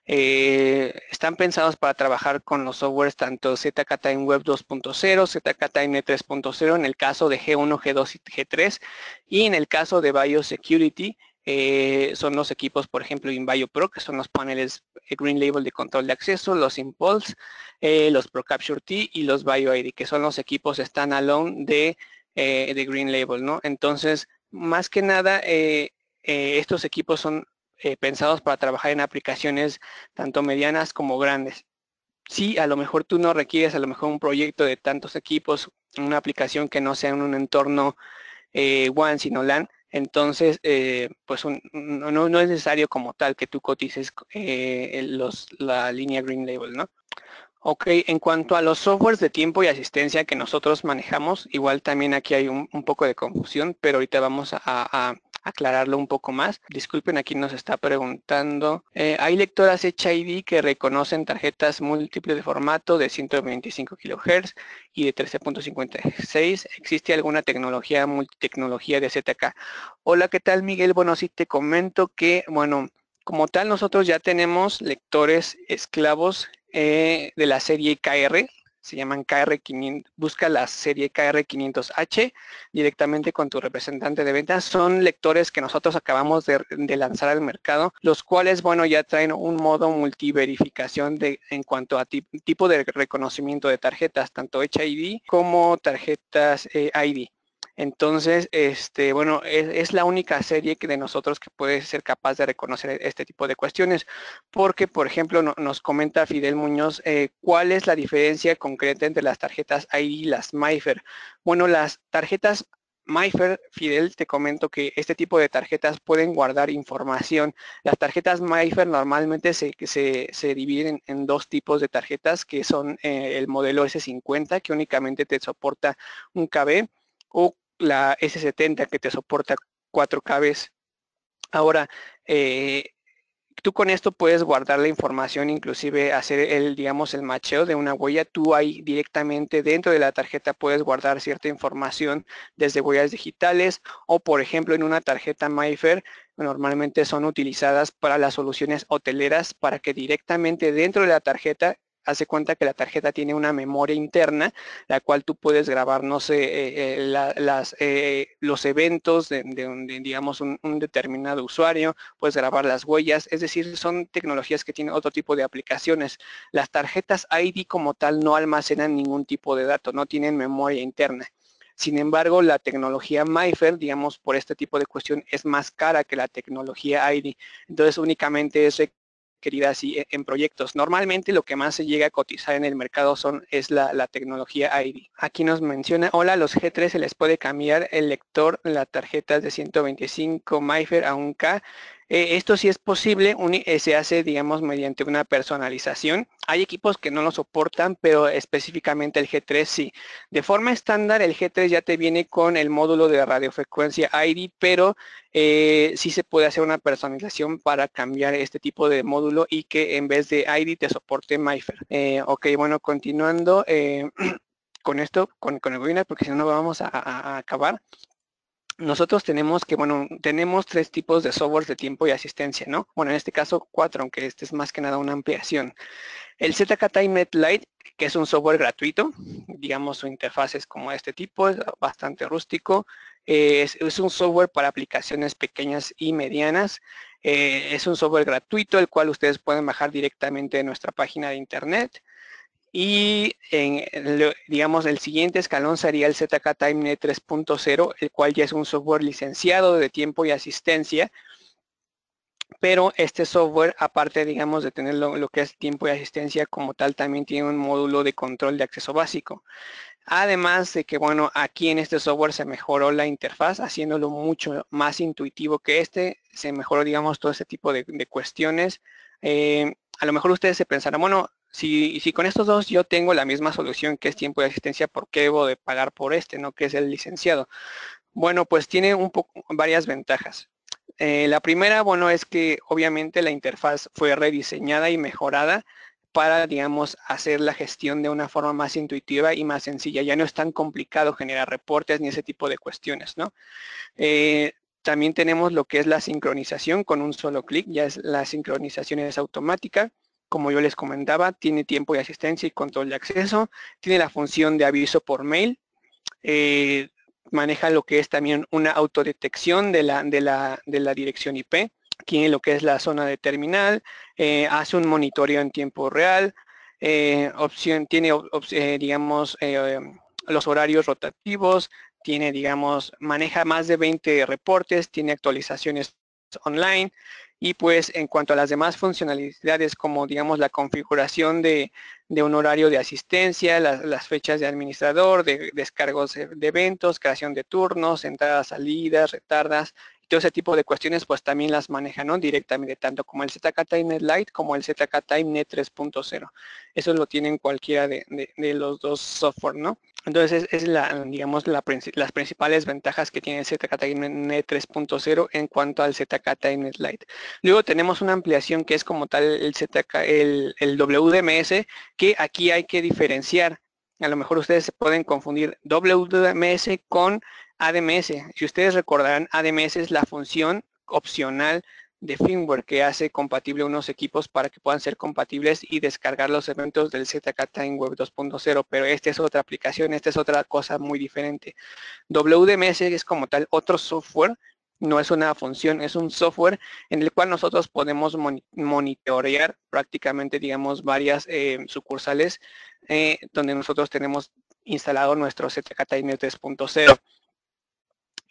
eh, están pensados para trabajar con los softwares tanto Time Web 2.0, Time 3.0 e en el caso de G1, G2 y G3 y en el caso de Biosecurity eh, son los equipos, por ejemplo, InBio Pro, que son los paneles eh, Green Label de control de acceso, los Impulse, eh, los ProCapture T y los BioID, que son los equipos standalone de, de Green Label, ¿no? Entonces, más que nada, estos equipos son pensados para trabajar en aplicaciones tanto medianas como grandes. Sí, a lo mejor tú no requieres a lo mejor un proyecto de tantos equipos, una aplicación que no sea en un entorno One, sino LAN, entonces, eh, pues no, es necesario como tal que tú cotices eh, la línea Green Label, ¿no? Ok, en cuanto a los softwares de tiempo y asistencia que nosotros manejamos, igual también aquí hay un, poco de confusión, pero ahorita vamos a, aclararlo un poco más. Disculpen, aquí nos está preguntando, eh, ¿hay lectoras HID que reconocen tarjetas múltiples de formato de 125 kHz y de 13.56? ¿Existe alguna tecnología, multitecnología de ZK? Hola, ¿qué tal Miguel? Bueno, sí te comento que, bueno, como tal nosotros ya tenemos lectores esclavos eh, de la serie KR, se llaman KR500, busca la serie KR500H directamente con tu representante de ventas. Son lectores que nosotros acabamos de, lanzar al mercado, los cuales, bueno, ya traen un modo multiverificación de, en cuanto a tipo de reconocimiento de tarjetas, tanto HID como tarjetas eh, ID. Entonces, este, bueno, es, la única serie que de nosotros que puede ser capaz de reconocer este tipo de cuestiones, porque, por ejemplo, nos comenta Fidel Muñoz eh, cuál es la diferencia concreta entre las tarjetas ID y las myfer Bueno, las tarjetas myfer Fidel, te comento que este tipo de tarjetas pueden guardar información. Las tarjetas myfer normalmente se, se, se dividen en dos tipos de tarjetas, que son eh, el modelo S50, que únicamente te soporta un KB, o la S70 que te soporta cuatro cables. Ahora, eh, tú con esto puedes guardar la información, inclusive hacer el, digamos, el macheo de una huella. Tú ahí directamente dentro de la tarjeta puedes guardar cierta información desde huellas digitales o, por ejemplo, en una tarjeta MyFair normalmente son utilizadas para las soluciones hoteleras para que directamente dentro de la tarjeta hace cuenta que la tarjeta tiene una memoria interna, la cual tú puedes grabar, no sé, eh, eh, las, eh, los eventos de, de, digamos, un, determinado usuario, puedes grabar las huellas, es decir, son tecnologías que tienen otro tipo de aplicaciones. Las tarjetas ID como tal no almacenan ningún tipo de dato, no tienen memoria interna. Sin embargo, la tecnología Myfer digamos, por este tipo de cuestión, es más cara que la tecnología ID. Entonces, únicamente es queridas y, e, en proyectos. Normalmente lo que más se llega a cotizar en el mercado son, es la, tecnología ID. Aquí nos menciona, hola, los G3 se les puede cambiar el lector, la tarjeta de 125 Myfer a un K eh, esto sí es posible, eh, se hace, digamos, mediante una personalización. Hay equipos que no lo soportan, pero específicamente el G3 sí. De forma estándar, el G3 ya te viene con el módulo de radiofrecuencia ID, pero eh, sí se puede hacer una personalización para cambiar este tipo de módulo y que en vez de ID te soporte myfer ok, bueno, continuando con esto, con, el webinar, porque si no, vamos a acabar nosotros tenemos que, bueno, tenemos tres tipos de software de tiempo y asistencia, ¿no? Bueno, en este caso cuatro, aunque este es más que nada una ampliación. El ZK Time Lite, que es un software gratuito, digamos su interfaz es como este tipo, es bastante rústico, eh, es, un software para aplicaciones pequeñas y medianas, eh, es un software gratuito, el cual ustedes pueden bajar directamente de nuestra página de internet, y en, digamos, el siguiente escalón sería el ZK TimeNet 3.0, el cual ya es un software licenciado de tiempo y asistencia. Pero este software, aparte, digamos, de tener lo, que es tiempo y asistencia como tal, también tiene un módulo de control de acceso básico. Además de que, bueno, aquí en este software se mejoró la interfaz, haciéndolo mucho más intuitivo que este. Se mejoró, digamos, todo ese tipo de, cuestiones. Eh, a lo mejor ustedes se pensarán, bueno, si, con estos dos yo tengo la misma solución que es tiempo de asistencia, ¿por qué debo de pagar por este, no que es el licenciado? Bueno, pues tiene un poco varias ventajas. Eh, la primera, bueno, es que obviamente la interfaz fue rediseñada y mejorada para, digamos, hacer la gestión de una forma más intuitiva y más sencilla. Ya no es tan complicado generar reportes ni ese tipo de cuestiones, ¿no? Eh, también tenemos lo que es la sincronización con un solo clic, ya es la sincronización es automática como yo les comentaba, tiene tiempo de asistencia y control de acceso, tiene la función de aviso por mail, eh, maneja lo que es también una autodetección de la, de la, dirección IP, tiene lo que es la zona de terminal, eh, hace un monitoreo en tiempo real, eh, opción, tiene, los horarios rotativos, tiene, digamos, maneja más de 20 reportes, tiene actualizaciones online, y pues en cuanto a las demás funcionalidades, como digamos la configuración de, un horario de asistencia, las fechas de administrador, de descargos de, eventos, creación de turnos, entradas, salidas, retardas, todo ese tipo de cuestiones pues también las manejan ¿no? directamente, tanto como el ZK TimeNet Lite como el ZK net 3.0. Eso lo tienen cualquiera de, de los dos software, ¿no? Entonces, es la, digamos, las principales ventajas que tiene TimeNet 3.0 e en cuanto al TimeNet e Lite. Luego tenemos una ampliación que es como tal el, el, el WDMS, que aquí hay que diferenciar. A lo mejor ustedes se pueden confundir WDMS con ADMS. Si ustedes recordarán, ADMS es la función opcional de firmware que hace compatible unos equipos para que puedan ser compatibles y descargar los eventos del ZK Time Web 2.0, pero esta es otra aplicación, esta es otra cosa muy diferente. WDMS es como tal otro software, no es una función, es un software en el cual nosotros podemos monitorear prácticamente, digamos, varias eh, sucursales eh, donde nosotros tenemos instalado nuestro ZK Time 3.0.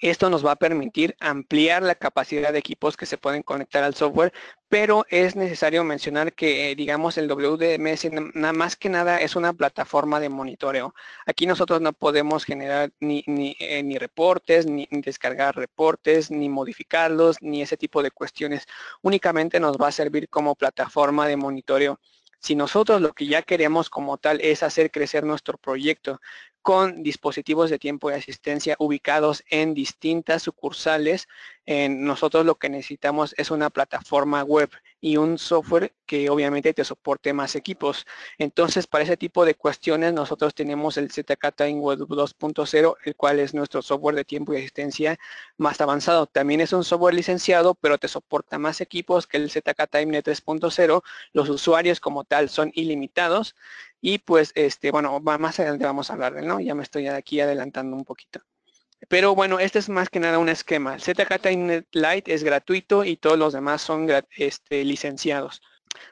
Esto nos va a permitir ampliar la capacidad de equipos que se pueden conectar al software, pero es necesario mencionar que, eh, digamos, el WDMS nada más que nada es una plataforma de monitoreo. Aquí nosotros no podemos generar eh, ni, reportes, ni descargar reportes, ni modificarlos, ni ese tipo de cuestiones. Únicamente nos va a servir como plataforma de monitoreo. Si nosotros lo que ya queremos como tal es hacer crecer nuestro proyecto, con dispositivos de tiempo y asistencia ubicados en distintas sucursales. nosotros lo que necesitamos es una plataforma web y un software que obviamente te soporte más equipos. Entonces, para ese tipo de cuestiones, nosotros tenemos el ZK Time Web 2.0, el cual es nuestro software de tiempo y asistencia más avanzado. También es un software licenciado, pero te soporta más equipos que el ZK Time 3.0. Los usuarios como tal son ilimitados y pues, este, bueno, más adelante vamos a hablar de él, ¿no? Ya me estoy aquí adelantando un poquito. Pero bueno, este es más que nada un esquema. ZKTinet Lite es gratuito y todos los demás son este, licenciados.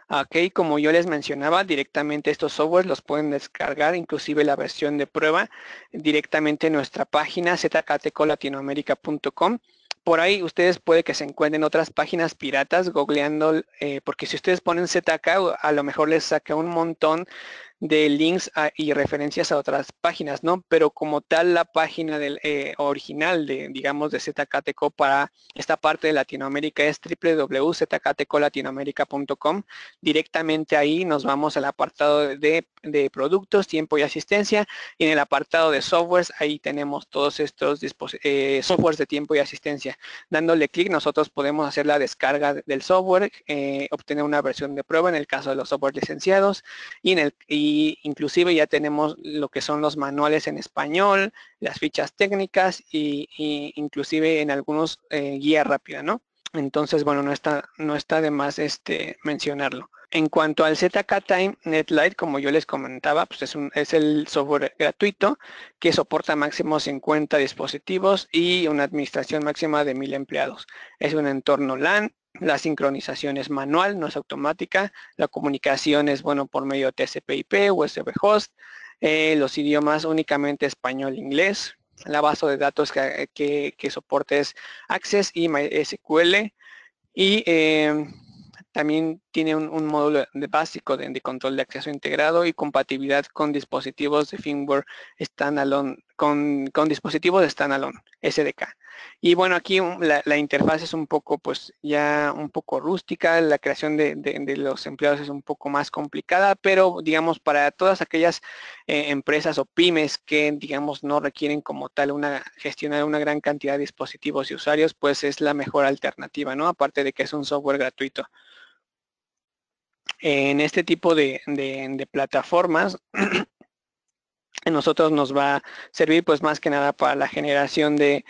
Ok, como yo les mencionaba, directamente estos softwares los pueden descargar, inclusive la versión de prueba, directamente en nuestra página zktcolatinoamerica.com. Por ahí ustedes puede que se encuentren otras páginas piratas googleando, eh, porque si ustedes ponen ZK, a lo mejor les saca un montón de links y referencias a otras páginas, ¿no? Pero como tal la página del, eh, original de, digamos, de ZKTCO para esta parte de Latinoamérica es www.zktecolatinoamerica.com Directamente ahí nos vamos al apartado de, productos, tiempo y asistencia. Y en el apartado de softwares, ahí tenemos todos estos eh, softwares de tiempo y asistencia. Dándole clic, nosotros podemos hacer la descarga del software, eh, obtener una versión de prueba en el caso de los softwares licenciados y en el inclusive ya tenemos lo que son los manuales en español, las fichas técnicas y, inclusive en algunos eh, guía rápida, ¿no? Entonces, bueno, no está, no está de más este, mencionarlo. En cuanto al ZK Time Netlight como yo les comentaba, pues es, un, es el software gratuito que soporta máximo 50 dispositivos y una administración máxima de 1000 empleados. Es un entorno LAN la sincronización es manual, no es automática. La comunicación es, bueno, por medio de TCP/IP, USB host. Eh, los idiomas únicamente español e inglés. La base de datos que, eh, que, es Access y MySQL. Y em, también tiene un, módulo de básico de, control de acceso integrado y compatibilidad con dispositivos de firmware standalone, con, con dispositivos de standalone, SDK. Y bueno, aquí la, interfaz es un poco, pues ya un poco rústica, la creación de, de, los empleados es un poco más complicada, pero digamos para todas aquellas eh, empresas o pymes que digamos no requieren como tal una gestionar una gran cantidad de dispositivos y usuarios, pues es la mejor alternativa, ¿no? Aparte de que es un software gratuito. En este tipo de, de plataformas nosotros nos va a servir pues más que nada para la generación de,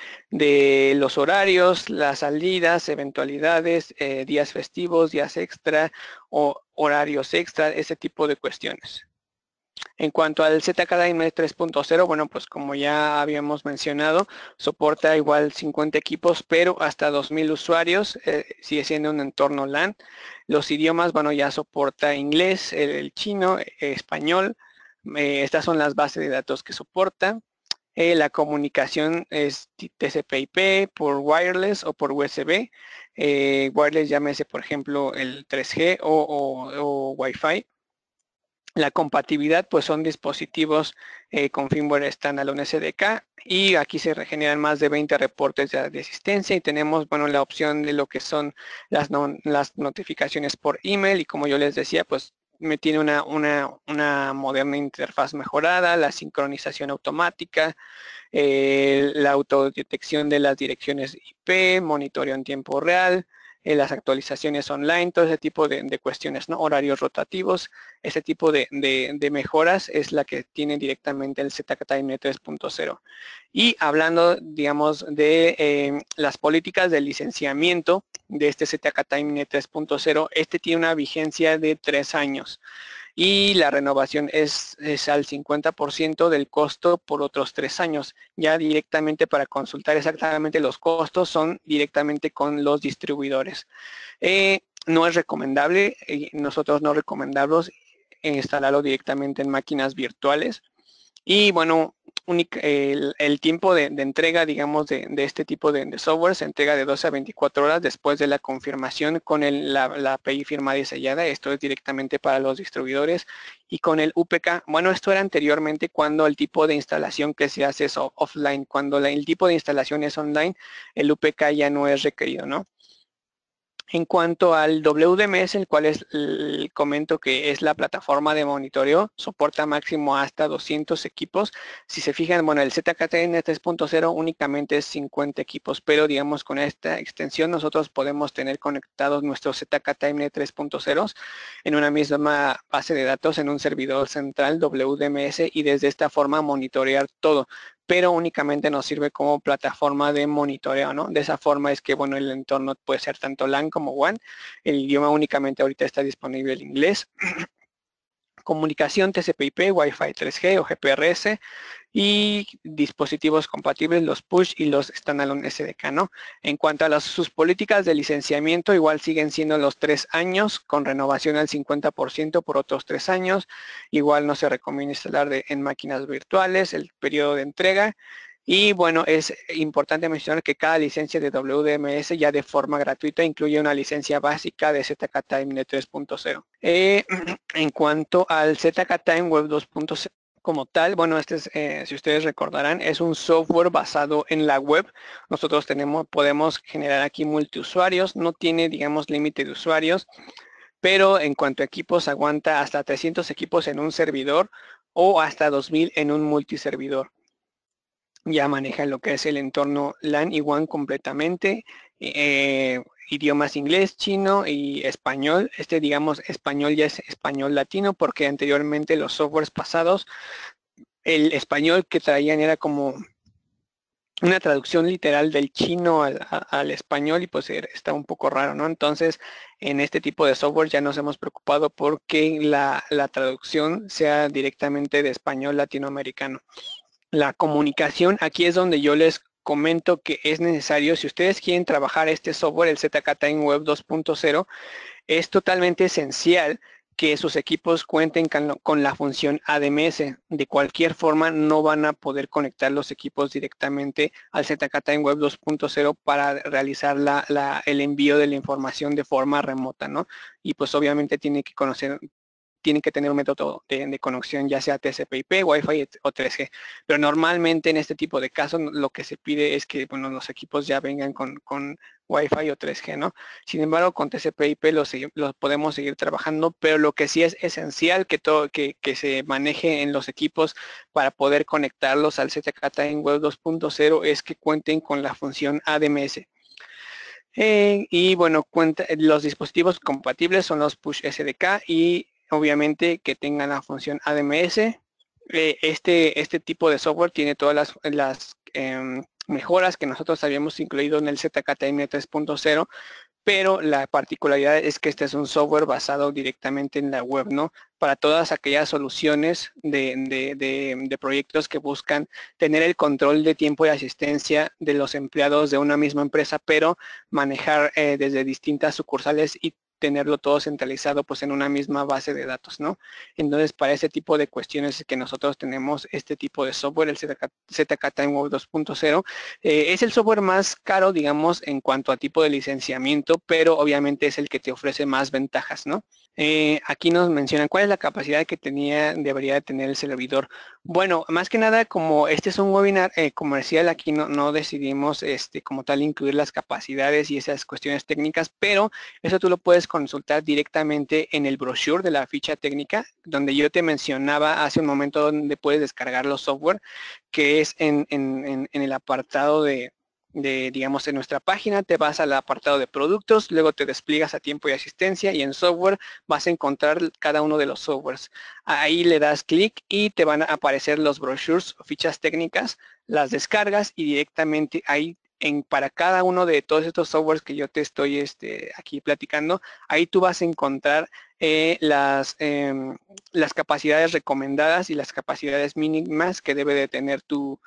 los horarios, las salidas, eventualidades, eh, días festivos, días extra o horarios extra, ese tipo de cuestiones. En cuanto al zk 3.0, e bueno, pues como ya habíamos mencionado, soporta igual 50 equipos, pero hasta 2.000 usuarios, eh, sigue siendo un entorno LAN. Los idiomas, bueno, ya soporta inglés, el, chino, español, estas son las bases de datos que soporta. Eh, la comunicación es TCP/IP por wireless o por USB. Eh, wireless llámese, por ejemplo, el 3G o, Wi-Fi. La compatibilidad, pues son dispositivos eh, con firmware standalone SDK y aquí se generan más de 20 reportes de, asistencia y tenemos, bueno, la opción de lo que son las, las notificaciones por email y como yo les decía, pues me tiene una, una, una, moderna interfaz mejorada, la sincronización automática, eh, la autodetección de las direcciones IP, monitoreo en tiempo real, las actualizaciones online, todo ese tipo de, cuestiones, ¿no? horarios rotativos, ese tipo de, mejoras es la que tiene directamente el time 3.0. Y hablando, digamos, de em, las políticas de licenciamiento de este time 3.0, este tiene una vigencia de tres años y la renovación es, al 50% del costo por otros tres años. Ya directamente para consultar exactamente los costos son directamente con los distribuidores. Eh, no es recomendable, eh, nosotros no recomendamos instalarlo directamente en máquinas virtuales. Y bueno, el, tiempo de, entrega, digamos, de, este tipo de, software se entrega de 12 a 24 horas después de la confirmación con la, API firmada y sellada. Esto es directamente para los distribuidores. Y con el UPK, bueno, esto era anteriormente cuando el tipo de instalación que se hace es offline. Cuando el tipo de instalación es online, el UPK ya no es requerido, ¿no? En cuanto al WDMS, el cual es el comento que es la plataforma de monitoreo, soporta máximo hasta 200 equipos. Si se fijan, bueno, el ZKTN 3.0 únicamente es 50 equipos, pero digamos con esta extensión nosotros podemos tener conectados nuestros ZKTN 3.0 en una misma base de datos en un servidor central WDMS y desde esta forma monitorear todo pero únicamente nos sirve como plataforma de monitoreo, ¿no? De esa forma es que, bueno, el entorno puede ser tanto LAN como WAN. El idioma únicamente ahorita está disponible el inglés. Comunicación TCP/IP, Wi-Fi 3G o GPRS, y dispositivos compatibles, los push y los standalone SDK, ¿no? En cuanto a las, sus políticas de licenciamiento, igual siguen siendo los tres años, con renovación al 50% por otros tres años, igual no se recomienda instalar de, en máquinas virtuales, el periodo de entrega, y bueno, es importante mencionar que cada licencia de WDMS ya de forma gratuita incluye una licencia básica de ZK Time 3.0. Eh, en cuanto al ZK Time Web 2.0, como tal, bueno, este es, eh, si ustedes recordarán, es un software basado en la web. Nosotros tenemos, podemos generar aquí multiusuarios, no tiene, digamos, límite de usuarios, pero en cuanto a equipos, aguanta hasta 300 equipos en un servidor o hasta 2000 en un multiservidor. Ya maneja lo que es el entorno LAN y WAN completamente. Eh, idiomas inglés, chino y español. Este, digamos, español ya es español latino porque anteriormente los softwares pasados, el español que traían era como una traducción literal del chino al, español y pues está un poco raro, ¿no? Entonces, en este tipo de software ya nos hemos preocupado porque la, la traducción sea directamente de español latinoamericano. La comunicación, aquí es donde yo les comento que es necesario, si ustedes quieren trabajar este software, el ZK Time Web 2.0, es totalmente esencial que sus equipos cuenten con la función ADMS. De cualquier forma, no van a poder conectar los equipos directamente al ZK Time Web 2.0 para realizar el envío de la información de forma remota, ¿no? Y pues obviamente tiene que conocer tienen que tener un método de, conexión, ya sea TCP/IP, Wi-Fi o 3G. Pero normalmente en este tipo de casos lo que se pide es que bueno, los equipos ya vengan con, Wi-Fi o 3G, ¿no? Sin embargo, con TCP/IP los, podemos seguir trabajando, pero lo que sí es esencial que que, se maneje en los equipos para poder conectarlos al ZK en Web 2.0 es que cuenten con la función ADMS. Eh, y bueno, cuenta, los dispositivos compatibles son los Push SDK y obviamente que tengan la función ADMS. Eh, este, este tipo de software tiene todas las, em, mejoras que nosotros habíamos incluido en el ZKTM 3.0, pero la particularidad es que este es un software basado directamente en la web, ¿no? Para todas aquellas soluciones de, proyectos que buscan tener el control de tiempo y asistencia de los empleados de una misma empresa, pero manejar eh, desde distintas sucursales y tenerlo todo centralizado pues en una misma base de datos, ¿no? Entonces, para ese tipo de cuestiones que nosotros tenemos este tipo de software, el ZK, ZK TimeWave 2.0, eh, es el software más caro, digamos, en cuanto a tipo de licenciamiento, pero obviamente es el que te ofrece más ventajas, ¿no? Eh, aquí nos mencionan cuál es la capacidad que tenía, debería tener el servidor. Bueno, más que nada, como este es un webinar eh, comercial, aquí no, no, decidimos este, como tal incluir las capacidades y esas cuestiones técnicas, pero eso tú lo puedes consultar directamente en el brochure de la ficha técnica, donde yo te mencionaba hace un momento donde puedes descargar los software, que es en, el apartado de, digamos, en nuestra página, te vas al apartado de productos, luego te despliegas a tiempo y asistencia y en software vas a encontrar cada uno de los softwares. Ahí le das clic y te van a aparecer los brochures o fichas técnicas, las descargas y directamente ahí en, para cada uno de todos estos softwares que yo te estoy este, aquí platicando, ahí tú vas a encontrar eh, em, las, capacidades recomendadas y las capacidades mínimas que debe de tener tu,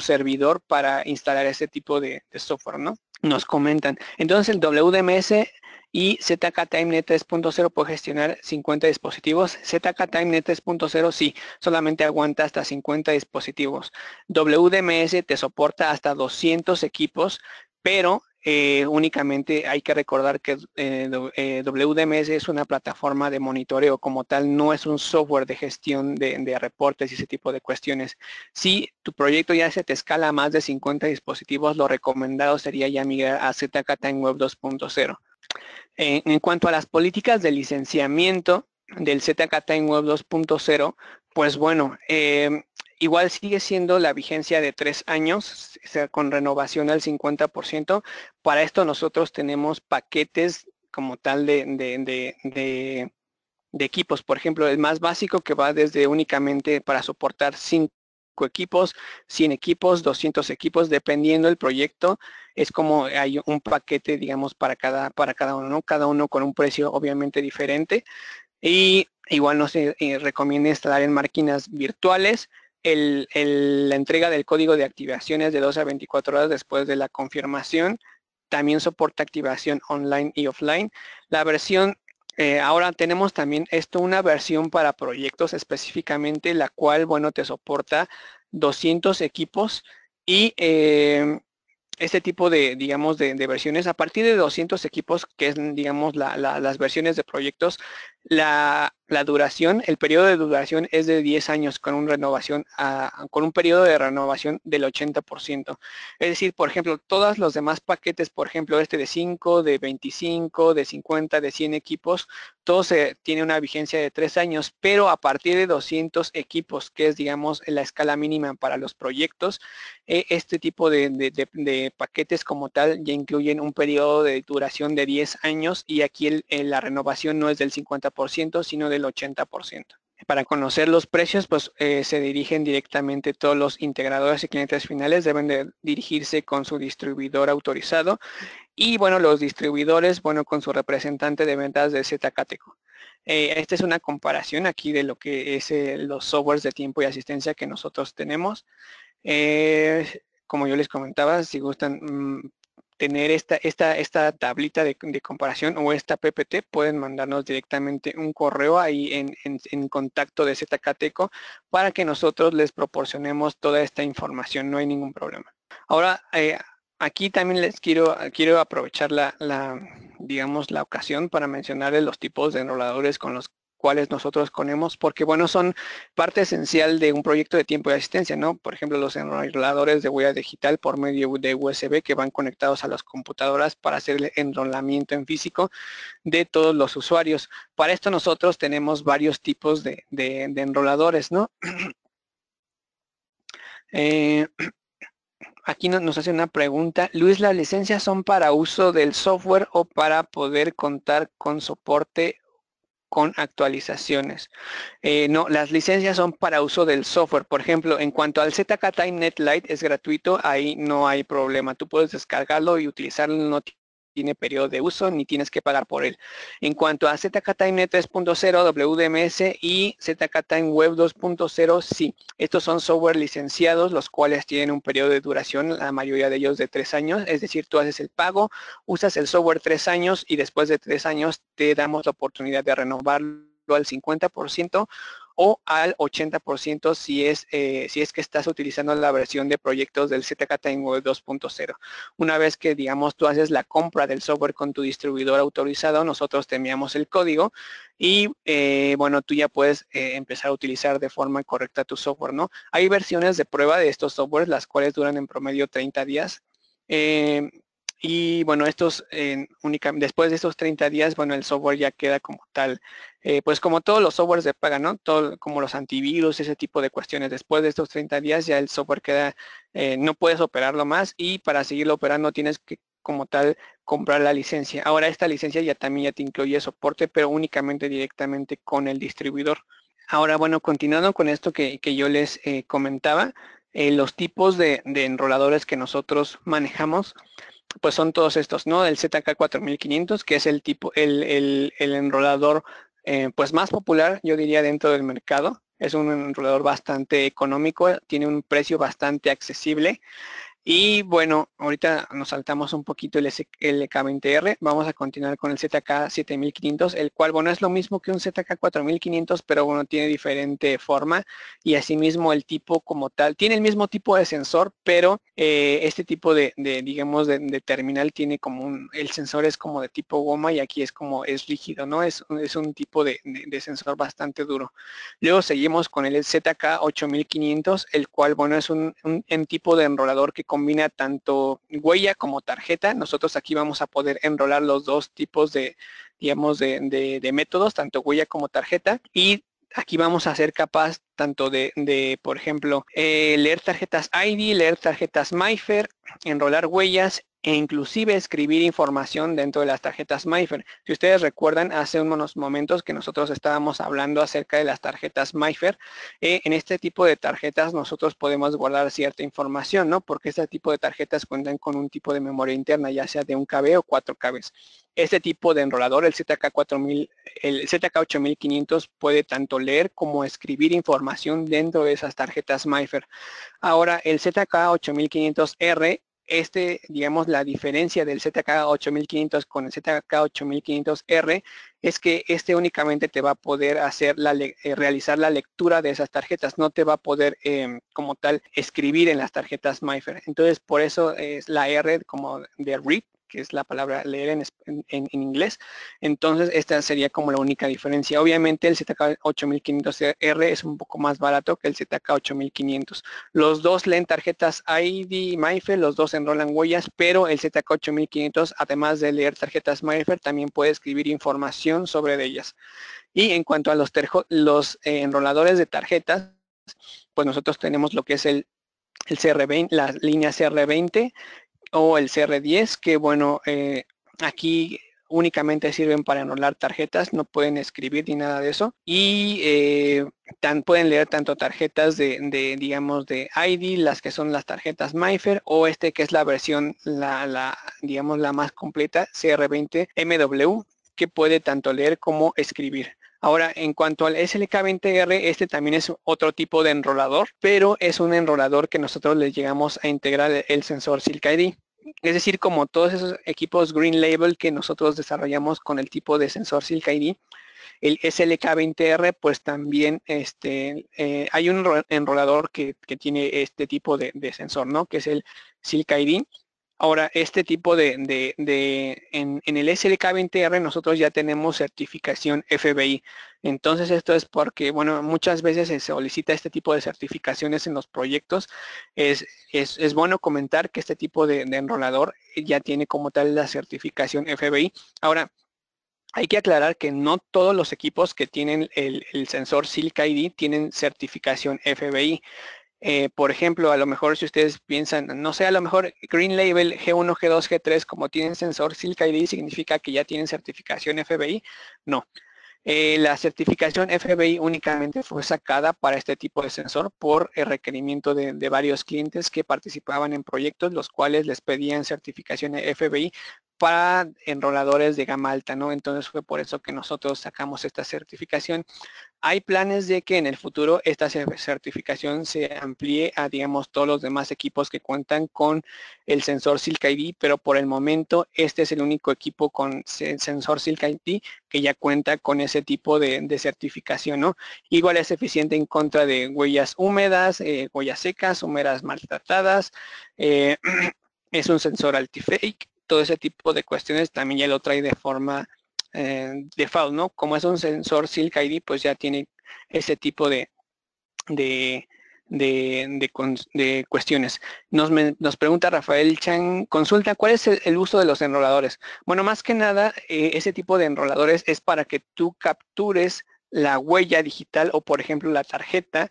servidor para instalar ese tipo de, software, ¿no? Nos comentan. Entonces el WDMS y ZK TimeNet 3.0 puede gestionar 50 dispositivos. ZK TimeNet 3.0 sí, solamente aguanta hasta 50 dispositivos. WDMS te soporta hasta 200 equipos, pero eh, únicamente hay que recordar que eh, eh, WDMS es una plataforma de monitoreo como tal, no es un software de gestión de, reportes y ese tipo de cuestiones. Si tu proyecto ya se te escala a más de 50 dispositivos, lo recomendado sería ya migrar a ZK en Web 2.0. en cuanto a las políticas de licenciamiento del ZK en Web 2.0, pues bueno, eh, Igual sigue siendo la vigencia de tres años, sea, con renovación al 50%. Para esto nosotros tenemos paquetes como tal de, equipos. Por ejemplo, el más básico que va desde únicamente para soportar cinco equipos, 100 equipos, 200 equipos, dependiendo del proyecto, es como hay un paquete, digamos, para cada, para cada uno, cada uno con un precio obviamente diferente. Y igual no se eh, recomienda instalar en máquinas virtuales la entrega del código de activaciones de 12 a 24 horas después de la confirmación. También soporta activación online y offline. La versión, eh, ahora tenemos también esto, una versión para proyectos específicamente, la cual, bueno, te soporta 200 equipos y em, este tipo de, digamos, de, versiones, a partir de 200 equipos, que es, digamos, las versiones de proyectos, la, la duración, el periodo de duración es de 10 años con, un renovación ah, con un periodo de renovación del 80%. Es decir, por ejemplo, todos los demás paquetes, por ejemplo, este de 5, de 25, de 50, de 100 equipos, todo se tiene una vigencia de 3 años, pero a partir de 200 equipos, que es, digamos, la escala mínima para los proyectos, eh, este tipo de, paquetes como tal ya incluyen un periodo de duración de 10 años y aquí eh, la renovación no es del 50%, sino del 80%. Para conocer los precios, pues eh, se dirigen directamente todos los integradores y clientes finales, deben de dirigirse con su distribuidor autorizado y bueno, los distribuidores, bueno, con su representante de ventas de Zacateco. Eh, esta es una comparación aquí de lo que es eh, los softwares de tiempo y asistencia que nosotros tenemos. como yo les comentaba, si gustan, mm, tener esta, esta, esta tablita de, comparación o esta PPT, pueden mandarnos directamente un correo ahí en, contacto de ZKTECO para que nosotros les proporcionemos toda esta información, no hay ningún problema. Ahora, eh, aquí también les quiero, quiero aprovechar la, la, digamos, la ocasión para mencionarles los tipos de enroladores con los ¿Cuáles nosotros ponemos, porque bueno, son parte esencial de un proyecto de tiempo de asistencia, ¿no? Por ejemplo, los enroladores de huella digital por medio de USB que van conectados a las computadoras para hacer el enrolamiento en físico de todos los usuarios. Para esto nosotros tenemos varios tipos de, de, enroladores, ¿no? Eh, aquí nos hace una pregunta. Luis, ¿las licencias son para uso del software o para poder contar con soporte con actualizaciones. Eh, no, las licencias son para uso del software. Por ejemplo, en cuanto al ZK Time Lite, es gratuito, ahí no hay problema. Tú puedes descargarlo y utilizarlo, no tiene periodo de uso ni tienes que pagar por él. En cuanto a ZK Time 3.0, WDMS y ZK Web 2.0, sí. Estos son software licenciados, los cuales tienen un periodo de duración, la mayoría de ellos de tres años. Es decir, tú haces el pago, usas el software tres años y después de tres años te damos la oportunidad de renovarlo al 50% o al 80% si es, eh, si es que estás utilizando la versión de proyectos del ZK Time 2.0. Una vez que, digamos, tú haces la compra del software con tu distribuidor autorizado, nosotros te enviamos el código y, eh, bueno, tú ya puedes eh, empezar a utilizar de forma correcta tu software, ¿no? Hay versiones de prueba de estos softwares, las cuales duran en promedio 30 días. Y bueno, estos única, después de estos 30 días, bueno, el software ya queda como tal, eh, pues como todos los softwares de paga, ¿no? Todo, como los antivirus, ese tipo de cuestiones. Después de estos 30 días ya el software queda, eh, no puedes operarlo más y para seguirlo operando tienes que como tal comprar la licencia. Ahora esta licencia ya también ya te incluye soporte, pero únicamente directamente con el distribuidor. Ahora, bueno, continuando con esto que, yo les eh, comentaba, los tipos de, de enroladores que nosotros manejamos pues son todos estos, ¿no? El ZK4500, que es el tipo, el, el, enrolador eh, pues más popular, yo diría, dentro del mercado. Es un enrolador bastante económico, tiene un precio bastante accesible. Y bueno, ahorita nos saltamos un poquito el LK20R, vamos a continuar con el ZK7500, el cual, bueno, es lo mismo que un ZK4500, pero bueno, tiene diferente forma y asimismo el tipo como tal, tiene el mismo tipo de sensor, pero eh, este tipo de, digamos, de, terminal tiene como un, el sensor es como de tipo goma y aquí es como, es rígido, ¿no? Es, un tipo de, sensor bastante duro. Luego seguimos con el ZK8500, el cual, bueno, es un, tipo de enrolador que combina tanto huella como tarjeta. Nosotros aquí vamos a poder enrolar los dos tipos de, digamos, de, métodos, tanto huella como tarjeta. Y aquí vamos a ser capaz tanto de, por ejemplo, eh, leer tarjetas ID, leer tarjetas MIFER, enrolar huellas e inclusive escribir información dentro de las tarjetas MIFER. Si ustedes recuerdan, hace unos momentos que nosotros estábamos hablando acerca de las tarjetas MIFER. Eh, en este tipo de tarjetas nosotros podemos guardar cierta información, ¿no? Porque este tipo de tarjetas cuentan con un tipo de memoria interna, ya sea de un KB o cuatro KB. Este tipo de enrolador, el ZK4000, el ZK8500, puede tanto leer como escribir información dentro de esas tarjetas Myfer. Ahora, el ZK8500R, este, digamos, la diferencia del ZK8500 con el ZK8500R es que este únicamente te va a poder hacer la eh, realizar la lectura de esas tarjetas, no te va a poder em, como tal escribir en las tarjetas Myfer. Entonces, por eso es la R como de read, que es la palabra leer en, inglés. Entonces, esta sería como la única diferencia. Obviamente, el ZK8500R es un poco más barato que el ZK8500. Los dos leen tarjetas ID y los dos enrolan huellas, pero el ZK8500, además de leer tarjetas MIFE, también puede escribir información sobre ellas. Y en cuanto a los, los eh, enroladores de tarjetas, pues nosotros tenemos lo que es el el CR20, la línea CR20, o el CR10, que bueno, eh, aquí únicamente sirven para anular tarjetas, no pueden escribir ni nada de eso. Y eh, tan, pueden leer tanto tarjetas de, digamos, de ID, las que son las tarjetas MyFair, o este que es la versión, la, la digamos, la más completa, CR20 MW, que puede tanto leer como escribir. Ahora, en cuanto al SLK20R, este también es otro tipo de enrolador, pero es un enrolador que nosotros le llegamos a integrar el sensor Silk ID. Es decir, como todos esos equipos Green Label que nosotros desarrollamos con el tipo de sensor Silk ID, el SLK20R, pues también este, eh, hay un enrolador que, tiene este tipo de, sensor, ¿no? Que es el Silk ID. Ahora, este tipo de, en, el SLK20R nosotros ya tenemos certificación FBI. Entonces, esto es porque, bueno, muchas veces se solicita este tipo de certificaciones en los proyectos. Es, es, bueno comentar que este tipo de, enrolador ya tiene como tal la certificación FBI. Ahora, hay que aclarar que no todos los equipos que tienen el, el sensor Silk ID tienen certificación FBI. Eh, por ejemplo, a lo mejor si ustedes piensan, no sé, a lo mejor Green Label G1, G2, G3, como tienen sensor Silk ID, significa que ya tienen certificación FBI. No. Eh, la certificación FBI únicamente fue sacada para este tipo de sensor por el requerimiento de, de varios clientes que participaban en proyectos los cuales les pedían certificación FBI para enroladores de gama alta, ¿no? Entonces fue por eso que nosotros sacamos esta certificación. Hay planes de que en el futuro esta certificación se amplíe a, digamos, todos los demás equipos que cuentan con el sensor Silk ID, pero por el momento este es el único equipo con el sensor Silk ID que ya cuenta con ese tipo de, certificación, ¿no? Igual es eficiente en contra de huellas húmedas, eh, huellas secas, húmedas maltratadas, eh, es un sensor altifake, todo ese tipo de cuestiones también ya lo trae de forma eh, default, ¿no? Como es un sensor Silk ID, pues ya tiene ese tipo de, de, cuestiones. Nos, pregunta Rafael Chan, consulta, ¿cuál es el, uso de los enroladores? Bueno, más que nada, eh, ese tipo de enroladores es para que tú captures la huella digital o, por ejemplo, la tarjeta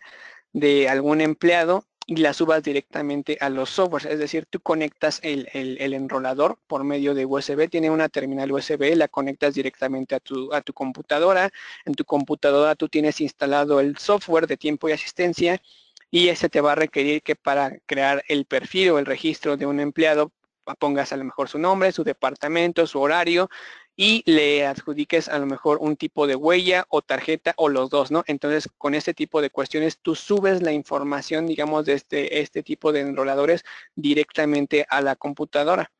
de algún empleado y la subas directamente a los softwares. Es decir, tú conectas el, el, enrolador por medio de USB, tiene una terminal USB, la conectas directamente a tu, a tu computadora. En tu computadora tú tienes instalado el software de tiempo y asistencia y ese te va a requerir que para crear el perfil o el registro de un empleado ah, pongas a lo mejor su nombre, su departamento, su horario, y le adjudiques a lo mejor un tipo de huella o tarjeta o los dos, ¿no? Entonces, con este tipo de cuestiones, tú subes la información, digamos, de este, este tipo de enroladores directamente a la computadora.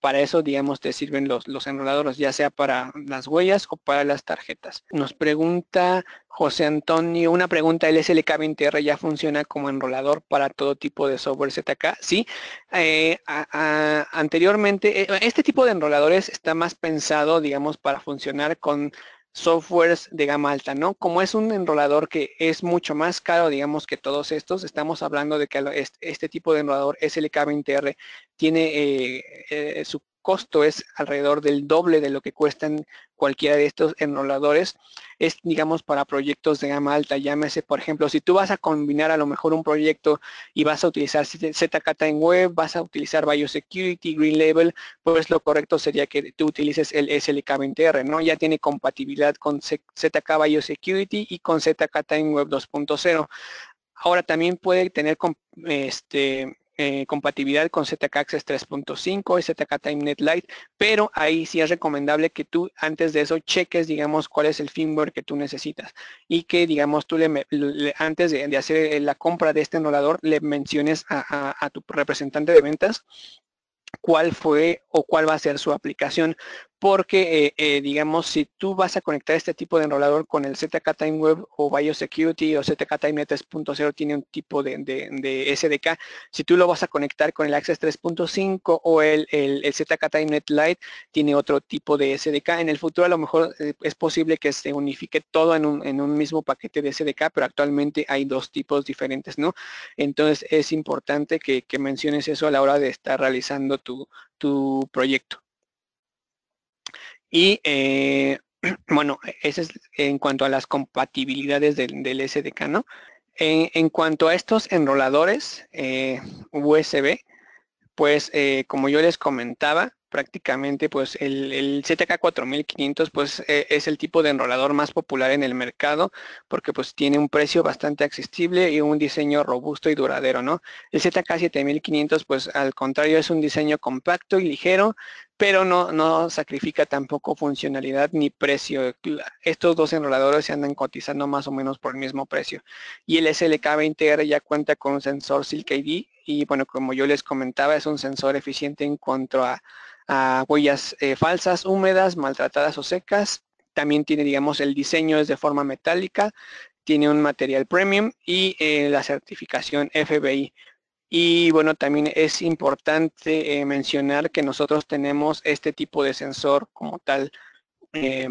Para eso, digamos, te sirven los, los enroladores, ya sea para las huellas o para las tarjetas. Nos pregunta José Antonio, una pregunta, ¿el SLK20R ya funciona como enrolador para todo tipo de software ZK? Sí, eh, anteriormente, eh, este tipo de enroladores está más pensado, digamos, para funcionar con softwares de gama alta, ¿no? Como es un enrolador que es mucho más caro, digamos, que todos estos, estamos hablando de que este, tipo de enrolador SLK20R tiene eh, eh, su costo es alrededor del doble de lo que cuestan cualquiera de estos enroladores, es digamos para proyectos de gama alta, llámese por ejemplo, si tú vas a combinar a lo mejor un proyecto y vas a utilizar ZK en web, vas a utilizar Biosecurity, Green Label, pues lo correcto sería que tú utilices el SLK20R, ¿no? Ya tiene compatibilidad con ZK Biosecurity y con ZK en web 2.0. Ahora también puede tener este, eh, compatibilidad con ZK Access 3.5 y ZK TimeNet Lite, pero ahí sí es recomendable que tú antes de eso cheques, digamos, cuál es el firmware que tú necesitas y que, digamos, tú le, antes de, hacer la compra de este enrolador le menciones a tu representante de ventas cuál fue o cuál va a ser su aplicación, porque, eh, eh, digamos, si tú vas a conectar este tipo de enrolador con el ZK Time Web o BioSecurity o ZK Time 3.0 e tiene un tipo de, SDK, si tú lo vas a conectar con el Access 3.5 o el, ZK Time Net Lite tiene otro tipo de SDK. En el futuro a lo mejor eh, es posible que se unifique todo en un, mismo paquete de SDK, pero actualmente hay dos tipos diferentes, ¿no? Entonces es importante que, menciones eso a la hora de estar realizando tu proyecto. Y eh, bueno, ese es en cuanto a las compatibilidades del, del SDK, ¿no? Eh, en, cuanto a estos enroladores eh, USB, pues como yo les comentaba, prácticamente pues el, ZK 4500 pues es el tipo de enrolador más popular en el mercado porque pues tiene un precio bastante accesible y un diseño robusto y duradero, ¿no? El ZK 7500 pues al contrario es un diseño compacto y ligero pero no, sacrifica tampoco funcionalidad ni precio. Estos dos enroladores se andan cotizando más o menos por el mismo precio. Y el SLK20R ya cuenta con un sensor Silk ID y bueno, como yo les comentaba, es un sensor eficiente en cuanto a, huellas eh, falsas, húmedas, maltratadas o secas. También tiene, digamos, el diseño es de forma metálica, tiene un material premium y eh, la certificación FBI. Y bueno, también es importante eh, mencionar que nosotros tenemos este tipo de sensor como tal, eh,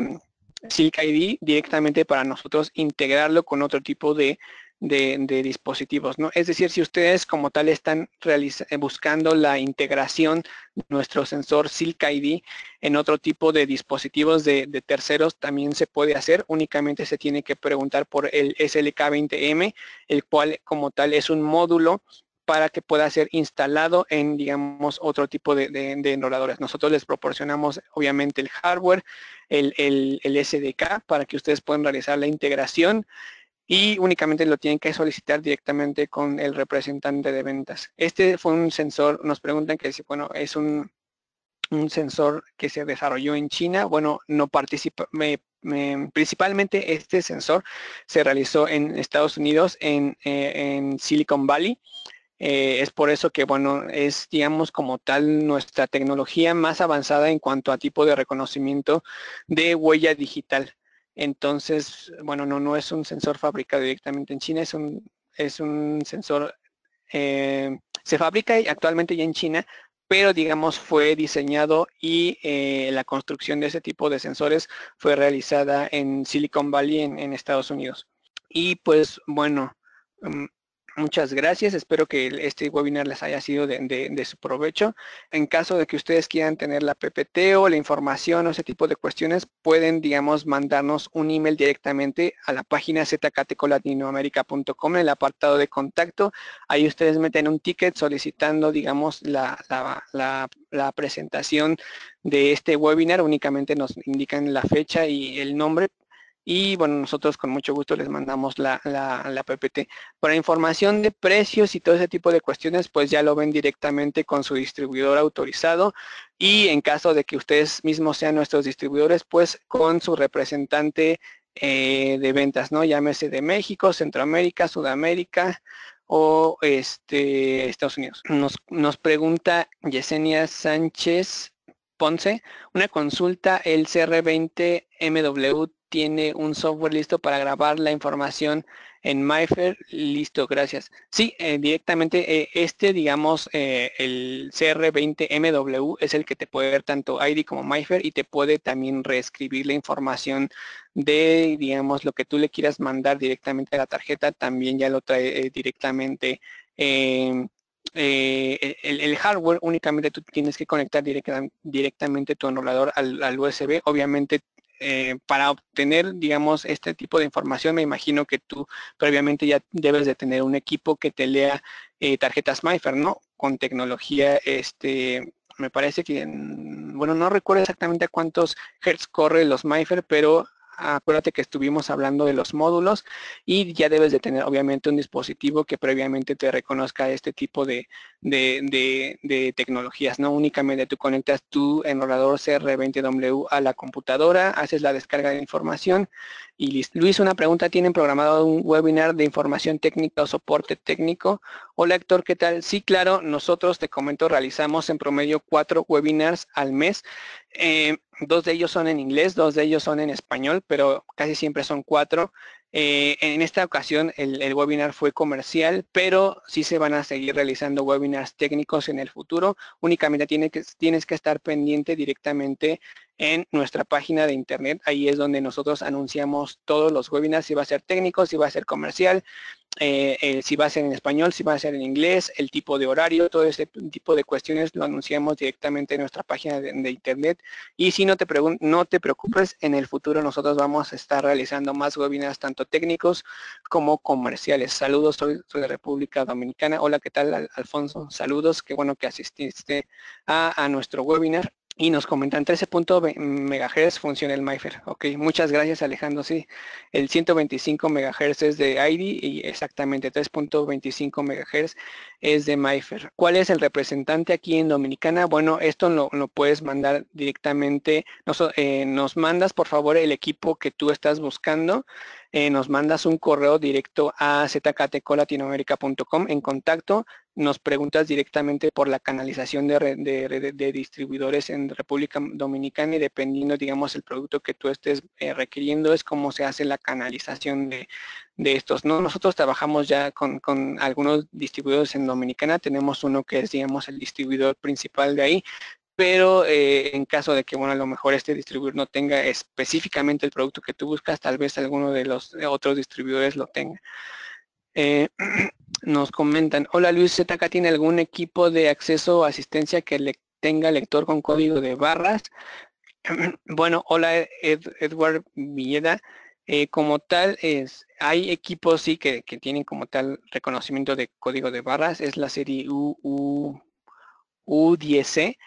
Silk ID, directamente para nosotros integrarlo con otro tipo de, dispositivos. ¿no? Es decir, si ustedes como tal están eh, buscando la integración de nuestro sensor Silk ID en otro tipo de dispositivos de, de terceros, también se puede hacer. Únicamente se tiene que preguntar por el SLK20M, el cual como tal es un módulo para que pueda ser instalado en, digamos, otro tipo de, de, Nosotros les proporcionamos, obviamente, el hardware, el, SDK, para que ustedes puedan realizar la integración y únicamente lo tienen que solicitar directamente con el representante de ventas. Este fue un sensor, nos preguntan que si, bueno, es un, sensor que se desarrolló en China. Bueno, no participa, principalmente este sensor se realizó en Estados Unidos, en, eh, en Silicon Valley. Eh, es por eso que, bueno, es, digamos, como tal nuestra tecnología más avanzada en cuanto a tipo de reconocimiento de huella digital. Entonces, bueno, no, no es un sensor fabricado directamente en China, es un, es un sensor, eh, se fabrica actualmente ya en China, pero digamos fue diseñado y eh, la construcción de ese tipo de sensores fue realizada en Silicon Valley en, Estados Unidos. Y pues bueno, mm, Muchas gracias, espero que este webinar les haya sido de, su provecho. En caso de que ustedes quieran tener la PPT o la información o ese tipo de cuestiones, pueden, digamos, mandarnos un email directamente a la página zcatecolatinoamerica.com en el apartado de contacto. Ahí ustedes meten un ticket solicitando, digamos, la presentación de este webinar. Únicamente nos indican la fecha y el nombre y bueno, nosotros con mucho gusto les mandamos la, PPT. Para información de precios y todo ese tipo de cuestiones, pues ya lo ven directamente con su distribuidor autorizado y en caso de que ustedes mismos sean nuestros distribuidores, pues con su representante eh, de ventas, ¿no? Llámese de México, Centroamérica, Sudamérica o este, Estados Unidos. Nos, nos pregunta Yesenia Sánchez Ponce, una consulta, el CR20MW tiene un software listo para grabar la información en MyFair. Listo, gracias. Sí, eh, directamente eh, este, digamos, eh, el CR20MW es el que te puede ver tanto ID como MyFair y te puede también reescribir la información de, digamos, lo que tú le quieras mandar directamente a la tarjeta, también ya lo trae directamente eh, e, el, hardware únicamente tú tienes que conectar directamente tu anulador al, USB. Obviamente eh, para obtener, digamos, este tipo de información, me imagino que tú previamente ya debes de tener un equipo que te lea eh, tarjetas Mifer, ¿no? Con tecnología, este, me parece que, bueno, no recuerdo exactamente a cuántos hertz corre los Mifer, pero Ah, acuérdate que estuvimos hablando de los módulos y ya debes de tener obviamente un dispositivo que previamente te reconozca este tipo de, tecnologías, ¿no? Únicamente tú conectas tu enrolador CR20W a la computadora, haces la descarga de información y listo. Luis, una pregunta, ¿tienen programado un webinar de información técnica o soporte técnico? Hola Héctor, ¿qué tal? Sí, claro, nosotros te comento, realizamos en promedio cuatro webinars al mes. Eh, Dos de ellos son en inglés, dos de ellos son en español, pero casi siempre son cuatro. Eh, en esta ocasión el, webinar fue comercial, pero sí se van a seguir realizando webinars técnicos en el futuro. Únicamente tiene que, tienes que estar pendiente directamente en nuestra página de internet. Ahí es donde nosotros anunciamos todos los webinars, si va a ser técnico, si va a ser comercial, eh, si va a ser en español, si va a ser en inglés, el tipo de horario, todo ese tipo de cuestiones lo anunciamos directamente en nuestra página de, internet. Y si no te, no te preocupes, en el futuro nosotros vamos a estar realizando más webinars, tanto técnicos como comerciales. Saludos, soy, de República Dominicana. Hola, ¿qué tal, Alfonso? Saludos, qué bueno que asististe a nuestro webinar. Y nos comentan 13.2 MHz funciona el MIFER. Ok, muchas gracias Alejandro. Sí, el 125 MHz es de ID y exactamente 3.25 MHz es de MIFER. ¿Cuál es el representante aquí en Dominicana? Bueno, esto lo, lo puedes mandar directamente. Nos, eh, mandas por favor el equipo que tú estás buscando. Eh, nos mandas un correo directo a zktcolatinoamerica.com en contacto nos preguntas directamente por la canalización de, distribuidores en República Dominicana y dependiendo, digamos, el producto que tú estés eh, requiriendo es cómo se hace la canalización de, estos. ¿no? Nosotros trabajamos ya con, algunos distribuidores en Dominicana, tenemos uno que es, digamos, el distribuidor principal de ahí, pero eh, en caso de que, bueno, a lo mejor este distribuidor no tenga específicamente el producto que tú buscas, tal vez alguno de los otros distribuidores lo tenga. Eh, nos comentan, hola Luis ZK, ¿tiene algún equipo de acceso o asistencia que le tenga lector con código de barras? Bueno, hola Edward Villeda. Eh, como tal, es, hay equipos sí que, tienen como tal reconocimiento de código de barras, es la serie U, U10C,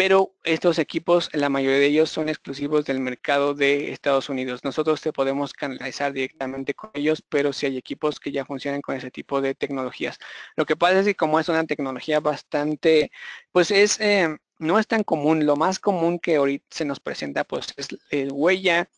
pero estos equipos, la mayoría de ellos son exclusivos del mercado de Estados Unidos. Nosotros te podemos canalizar directamente con ellos, pero si hay equipos que ya funcionan con ese tipo de tecnologías. Lo que pasa es que como es una tecnología bastante, pues es, eh, no es tan común. Lo más común que ahorita se nos presenta, pues es el huella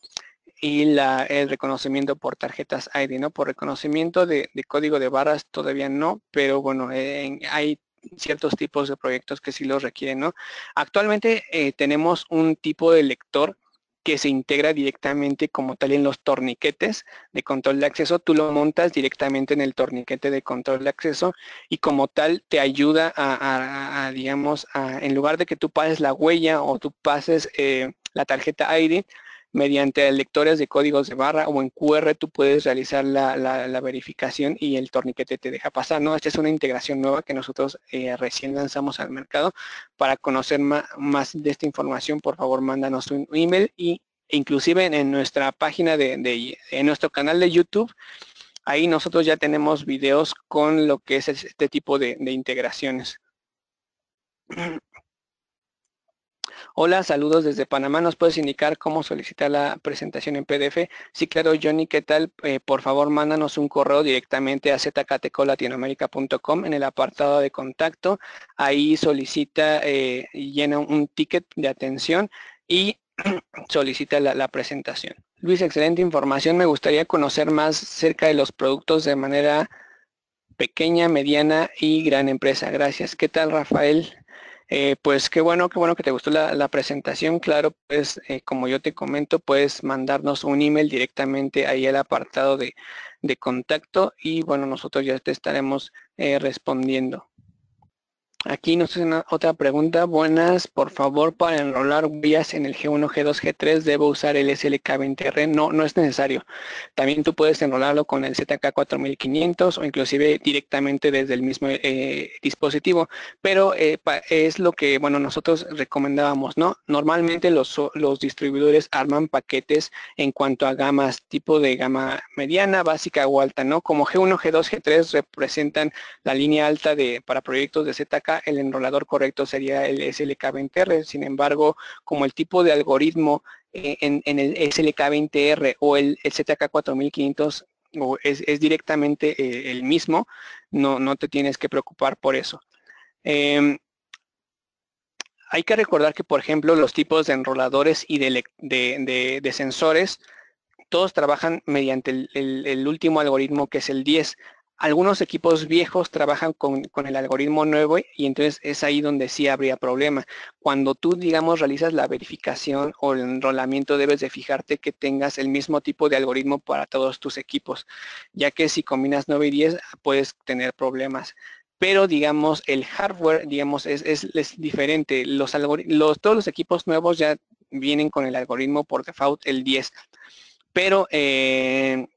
y la, el reconocimiento por tarjetas ID, ¿no? Por reconocimiento de, código de barras todavía no, pero bueno, en hay ciertos tipos de proyectos que sí los requieren, ¿no? Actualmente eh, tenemos un tipo de lector que se integra directamente como tal en los torniquetes de control de acceso. Tú lo montas directamente en el torniquete de control de acceso y como tal te ayuda a, digamos, a, en lugar de que tú pases la huella o tú pases eh, la tarjeta ID, mediante lectores de códigos de barra o en QR tú puedes realizar la, verificación y el torniquete te deja pasar, ¿no? Esta es una integración nueva que nosotros eh, recién lanzamos al mercado. Para conocer más, de esta información, por favor, mándanos un email y e inclusive en, nuestra página de, en nuestro canal de YouTube, ahí nosotros ya tenemos videos con lo que es este tipo de integraciones. Hola, saludos desde Panamá. ¿Nos puedes indicar cómo solicitar la presentación en PDF? Sí, claro, Johnny, ¿qué tal? Eh, por favor, mándanos un correo directamente a zcatecolatinoamérica.com en el apartado de contacto. Ahí solicita eh, y llena un ticket de atención y solicita la, la, presentación. Luis, excelente información. Me gustaría conocer más cerca de los productos de manera pequeña, mediana y gran empresa. Gracias. ¿Qué tal, Rafael? Eh, pues qué bueno, qué bueno que te gustó la, presentación. Claro, pues eh, como yo te comento, puedes mandarnos un email directamente ahí al apartado de, de contacto y bueno, nosotros ya te estaremos eh, respondiendo. Aquí nos hacen otra pregunta. Buenas, por favor, para enrolar huellas en el G1, G2, G3, ¿debo usar el SLK20R? No, no es necesario. También tú puedes enrolarlo con el ZK4500 o inclusive directamente desde el mismo eh, dispositivo, pero eh, es lo que, bueno, nosotros recomendábamos, ¿no? Normalmente los, distribuidores arman paquetes en cuanto a gamas, tipo de gama mediana, básica o alta, ¿no? Como G1, G2, G3 representan la línea alta para proyectos de ZK, el enrolador correcto sería el SLK20R. Sin embargo, como el tipo de algoritmo eh, en, el SLK20R o el, ZK4500 es, directamente eh, el mismo, no, no te tienes que preocupar por eso. Em, hay que recordar que, por ejemplo, los tipos de enroladores y de, sensores, todos trabajan mediante el, el, último algoritmo que es el 10 algunos equipos viejos trabajan con, el algoritmo nuevo y entonces es ahí donde sí habría problema. Cuando tú, digamos, realizas la verificación o el enrolamiento, debes de fijarte que tengas el mismo tipo de algoritmo para todos tus equipos, ya que si combinas 9 y 10 puedes tener problemas pero digamos el hardware digamos es, diferente los, los, todos los equipos nuevos ya vienen con el algoritmo por default el 10 pero eh,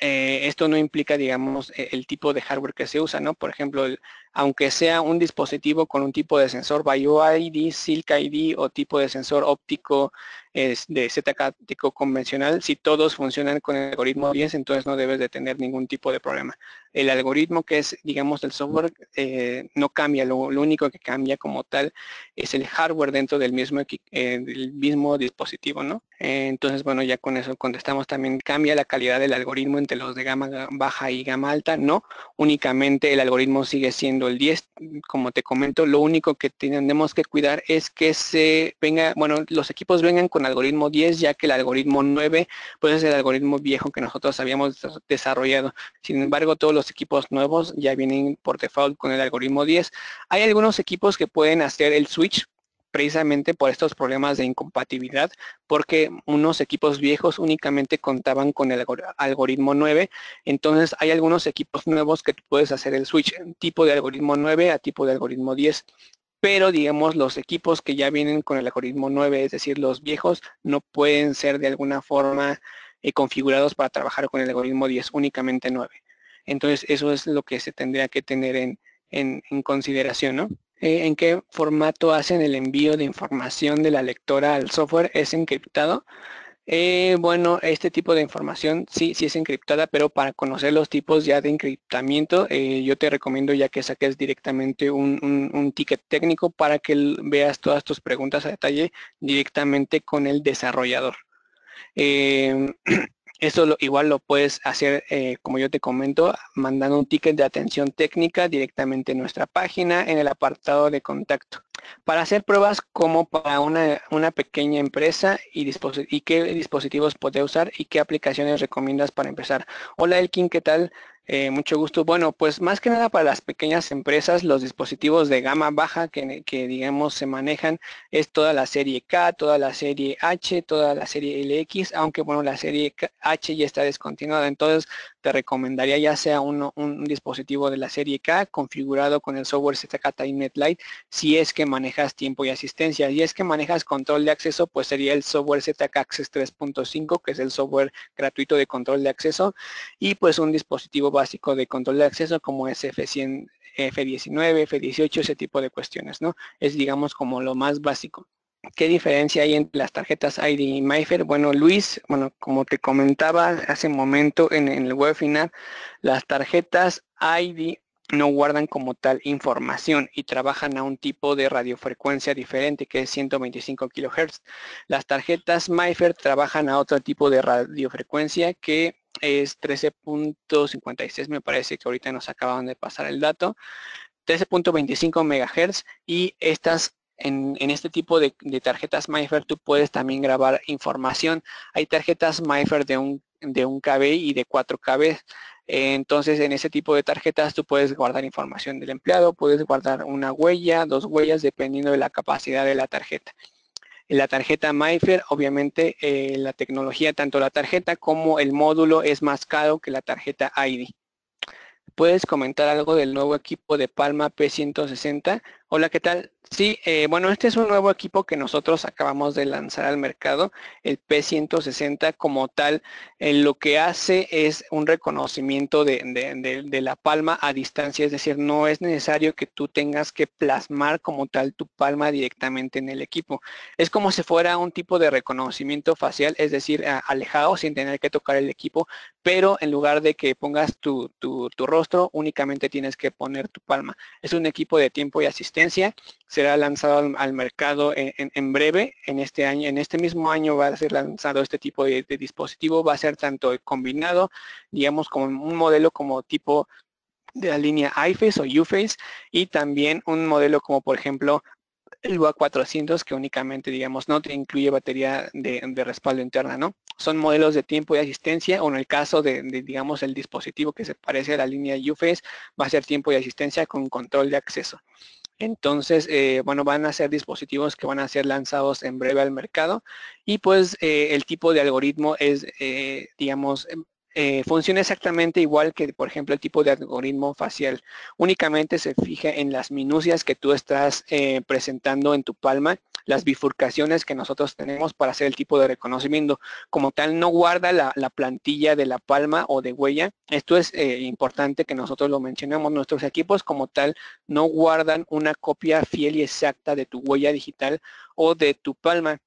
eh, esto no implica, digamos, e, el tipo de hardware que se usa, ¿no? Por ejemplo, aunque sea un dispositivo con un tipo de sensor BioID, Silk ID o tipo de sensor óptico es, de ZK convencional, si todos funcionan con el algoritmo bien, entonces no debes de tener ningún tipo de problema. El algoritmo que es, digamos, el software eh, no cambia, lo, único que cambia como tal es el hardware dentro del mismo, eh, del mismo dispositivo, ¿no? entonces, bueno, ya con eso contestamos también, ¿cambia la calidad del algoritmo entre los de gama baja y gama alta? No, únicamente el algoritmo sigue siendo el 10. Mm, como te comento, lo único que tenemos que cuidar es que se venga, bueno, los equipos vengan con algoritmo 10, ya que el algoritmo 9, puede es el algoritmo viejo que nosotros habíamos desarrollado. Sin embargo, todos los equipos nuevos ya vienen por default con el algoritmo 10. Hay algunos equipos que pueden hacer el switch precisamente por estos problemas de incompatibilidad, porque unos equipos viejos únicamente contaban con el algoritmo 9, entonces hay algunos equipos nuevos que puedes hacer el switch, tipo de algoritmo 9 a tipo de algoritmo 10, pero digamos los equipos que ya vienen con el algoritmo 9, es decir, los viejos, no pueden ser de alguna forma eh, configurados para trabajar con el algoritmo 10, únicamente 9. Entonces eso es lo que se tendría que tener en consideración, ¿no? Eh, en qué formato hacen el envío de información de la lectora al software, es encriptado. Eh, bueno, este tipo de información sí, sí es encriptada, pero para conocer los tipos ya de encriptamiento, eh, yo te recomiendo ya que saques directamente un, ticket técnico para que veas todas tus preguntas a detalle directamente con el desarrollador. Esto igual lo puedes hacer, eh, como yo te comento, mandando un ticket de atención técnica directamente en nuestra página, en el apartado de contacto. Para hacer pruebas como para una, pequeña empresa y, y qué dispositivos puede usar y qué aplicaciones recomiendas para empezar. Hola Elkin, ¿qué tal? Eh, mucho gusto. Bueno, pues más que nada para las pequeñas empresas, los dispositivos de gama baja que, que, digamos se manejan es toda la serie K, toda la serie H, toda la serie LX, aunque bueno, la serie H ya está descontinuada, entonces te recomendaría ya sea un, un dispositivo de la serie K configurado con el software ZK Time Lite, si es que manejas tiempo y asistencia. Y es que manejas control de acceso, pues sería el software ZK Access 3.5, que es el software gratuito de control de acceso, y pues un dispositivo básico de control de acceso como es F100, F19, F18, ese tipo de cuestiones, ¿no? Es digamos como lo más básico. ¿Qué diferencia hay entre las tarjetas ID y MIFER? Bueno, Luis, bueno, como te comentaba hace un momento en, el el webinar, las tarjetas ID no guardan como tal información y trabajan a un tipo de radiofrecuencia diferente que es 125 kHz. Las tarjetas MIFER trabajan a otro tipo de radiofrecuencia que es 13.56, me parece que ahorita nos acaban de pasar el dato, 13.25 MHz y estas en, este tipo de, tarjetas MIFER tú puedes también grabar información. Hay tarjetas MIFER de un, de KB y de 4 KB. Entonces, en ese tipo de tarjetas tú puedes guardar información del empleado, puedes guardar una huella, dos huellas, dependiendo de la capacidad de la tarjeta. En la tarjeta MyFair, obviamente, eh, la tecnología, tanto la tarjeta como el módulo es más caro que la tarjeta ID. ¿Puedes comentar algo del nuevo equipo de Palma P160? Hola, ¿qué tal? Sí, eh, bueno, este es un nuevo equipo que nosotros acabamos de lanzar al mercado, el P160 como tal, lo que hace es un reconocimiento de, la palma a distancia, es decir, no es necesario que tú tengas que plasmar como tal tu palma directamente en el equipo. Es como si fuera un tipo de reconocimiento facial, es decir, alejado sin tener que tocar el equipo, pero en lugar de que pongas tu rostro, únicamente tienes que poner tu palma. Es un equipo de tiempo y asistencia será lanzado al, mercado en, breve. En este año, en este mismo año va a ser lanzado este tipo de, dispositivo. Va a ser tanto combinado, digamos, como un modelo como tipo de la línea iFace o UFace y también un modelo como por ejemplo el UA 400 que únicamente digamos no te incluye batería de, respaldo interna, ¿no? Son modelos de tiempo y asistencia o en el caso de, digamos el dispositivo que se parece a la línea UFace va a ser tiempo y asistencia con control de acceso. Entonces, eh, bueno, van a ser dispositivos que van a ser lanzados en breve al mercado y pues eh, el tipo de algoritmo es, eh, digamos, em, eh, funciona exactamente igual que, por ejemplo, el tipo de algoritmo facial. Únicamente se fija en las minucias que tú estás eh, presentando en tu palma, las bifurcaciones que nosotros tenemos para hacer el tipo de reconocimiento. Como tal, no guarda la, plantilla de la palma o de huella. Esto es eh, importante que nosotros lo mencionemos. Nuestros equipos como tal no guardan una copia fiel y exacta de tu huella digital o de tu palma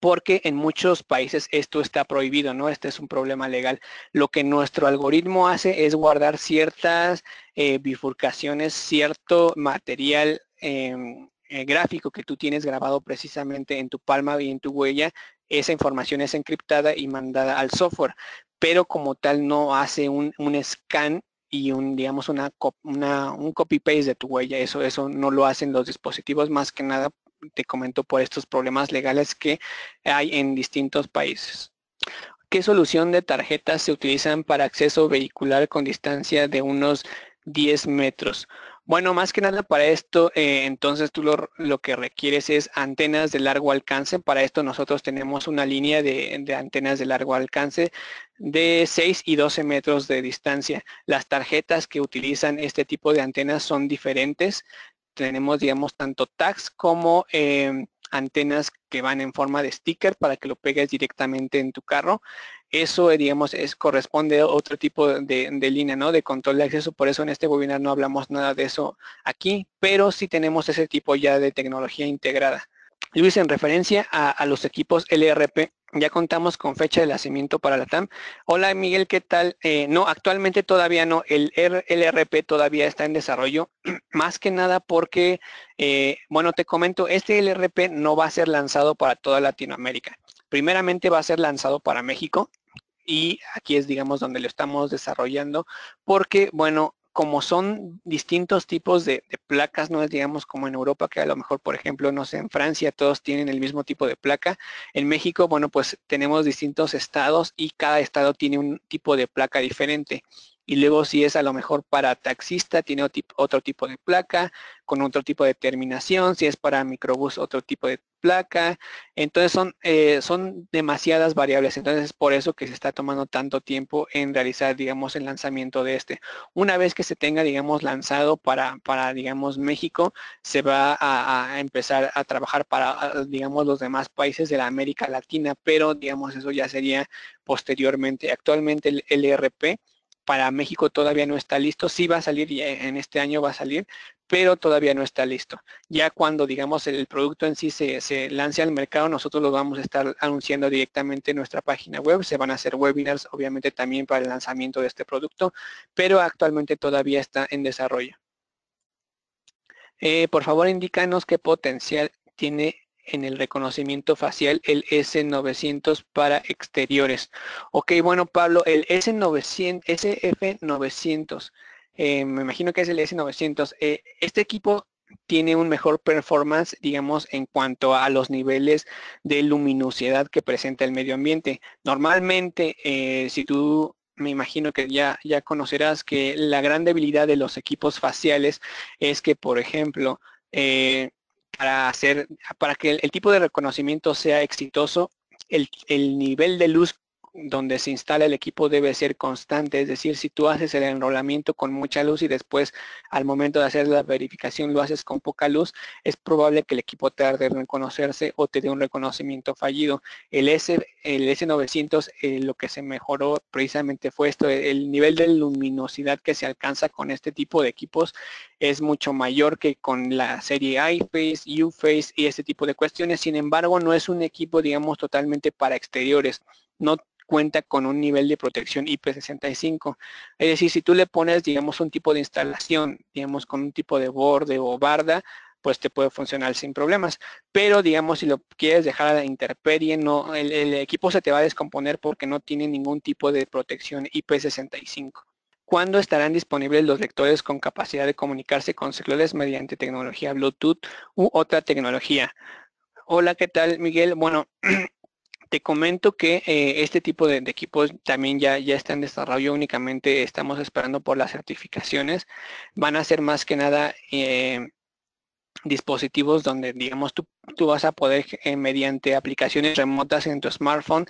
porque en muchos países esto está prohibido, ¿no? Este es un problema legal. Lo que nuestro algoritmo hace es guardar ciertas eh, bifurcaciones, cierto material em, eh, gráfico que tú tienes grabado precisamente en tu palma y en tu huella. Esa información es encriptada y mandada al software, pero como tal no hace un, scan y un, digamos, una, un copy-paste de tu huella. Eso, eso no lo hacen los dispositivos más que nada te comento, por estos problemas legales que hay en distintos países. ¿Qué solución de tarjetas se utilizan para acceso vehicular con distancia de unos 10 metros? Bueno, más que nada para esto, eh, entonces tú lo, que requieres es antenas de largo alcance. Para esto nosotros tenemos una línea de, de, antenas de largo alcance de 6 y 12 metros de distancia. Las tarjetas que utilizan este tipo de antenas son diferentes tenemos, digamos, tanto tags como em, antenas que van en forma de sticker para que lo pegues directamente en tu carro. Eso, digamos, es, corresponde a otro tipo de, línea, ¿no? De control de acceso. Por eso en este webinar no hablamos nada de eso aquí, pero sí tenemos ese tipo ya de tecnología integrada. Luis, en referencia a los equipos LRP, ya contamos con fecha de nacimiento para la TAM. Hola Miguel, ¿qué tal? Eh, no, actualmente todavía no. El LRP todavía está en desarrollo. Más que nada porque, eh, bueno, te comento, este LRP no va a ser lanzado para toda Latinoamérica. Primeramente va a ser lanzado para México y aquí es, digamos, donde lo estamos desarrollando porque, bueno, como son distintos tipos de, placas, no es digamos como en Europa, que a lo mejor, por ejemplo, no sé, en Francia todos tienen el mismo tipo de placa. En México, bueno, pues tenemos distintos estados y cada estado tiene un tipo de placa diferente y luego si es a lo mejor para taxista tiene otro tipo de placa con otro tipo de terminación, si es para microbús otro tipo de placa, entonces son, eh, son demasiadas variables, entonces es por eso que se está tomando tanto tiempo en realizar, digamos, el lanzamiento de este. Una vez que se tenga, digamos, lanzado para, para digamos, México, se va a, a empezar a trabajar para, digamos, los demás países de la América Latina, pero, digamos, eso ya sería posteriormente. Actualmente el LRP para México todavía no está listo, sí va a salir, eh, en este año va a salir, pero todavía no está listo. Ya cuando, digamos, el producto en sí se, lance al mercado, nosotros lo vamos a estar anunciando directamente en nuestra página web. Se van a hacer webinars, obviamente, también para el lanzamiento de este producto, pero actualmente todavía está en desarrollo. Eh, por favor, indícanos qué potencial tiene en el reconocimiento facial el S900 para exteriores. Ok, bueno Pablo, el S900, SF900, eh, me imagino que es el S900. Eh, este equipo tiene un mejor performance, digamos, en cuanto a los niveles de luminosidad que presenta el medio ambiente. Normalmente, eh, si tú me imagino que ya, ya conocerás que la gran debilidad de los equipos faciales es que, por ejemplo, para hacer, para que el, tipo de reconocimiento sea exitoso, el, el nivel de luz donde se instala el equipo debe ser constante, es decir, si tú haces el enrolamiento con mucha luz y después al momento de hacer la verificación lo haces con poca luz, es probable que el equipo tarde en reconocerse o te dé un reconocimiento fallido. El, S, el S900 eh, lo que se mejoró precisamente fue esto, e, el nivel de luminosidad que se alcanza con este tipo de equipos es mucho mayor que con la serie iFace, UFace y este tipo de cuestiones. Sin embargo, no es un equipo, digamos, totalmente para exteriores. No cuenta con un nivel de protección IP65. Es decir, si tú le pones, digamos, un tipo de instalación, digamos, con un tipo de borde o barda, pues te puede funcionar sin problemas. Pero, digamos, si lo quieres dejar a la interperie, no, el, el equipo se te va a descomponer porque no tiene ningún tipo de protección IP65. ¿Cuándo estarán disponibles los lectores con capacidad de comunicarse con celulares mediante tecnología Bluetooth u otra tecnología? Hola, ¿qué tal, Miguel? Bueno, Te comento que eh, este tipo de, equipos también ya, ya está en desarrollo, únicamente estamos esperando por las certificaciones. Van a ser más que nada eh, dispositivos donde, digamos, tú, vas a poder, eh, mediante aplicaciones remotas en tu smartphone,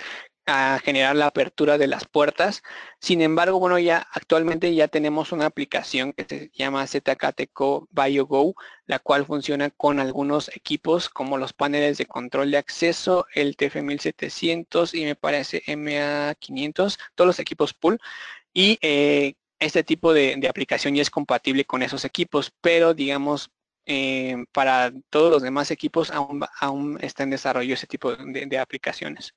a generar la apertura de las puertas. Sin embargo, bueno, ya actualmente ya tenemos una aplicación que se llama ZKTCO BioGo, la cual funciona con algunos equipos como los paneles de control de acceso, el TF1700 y me parece MA500, todos los equipos pool. Y eh, este tipo de, aplicación ya es compatible con esos equipos, pero digamos eh, para todos los demás equipos aún, está en desarrollo ese tipo de aplicaciones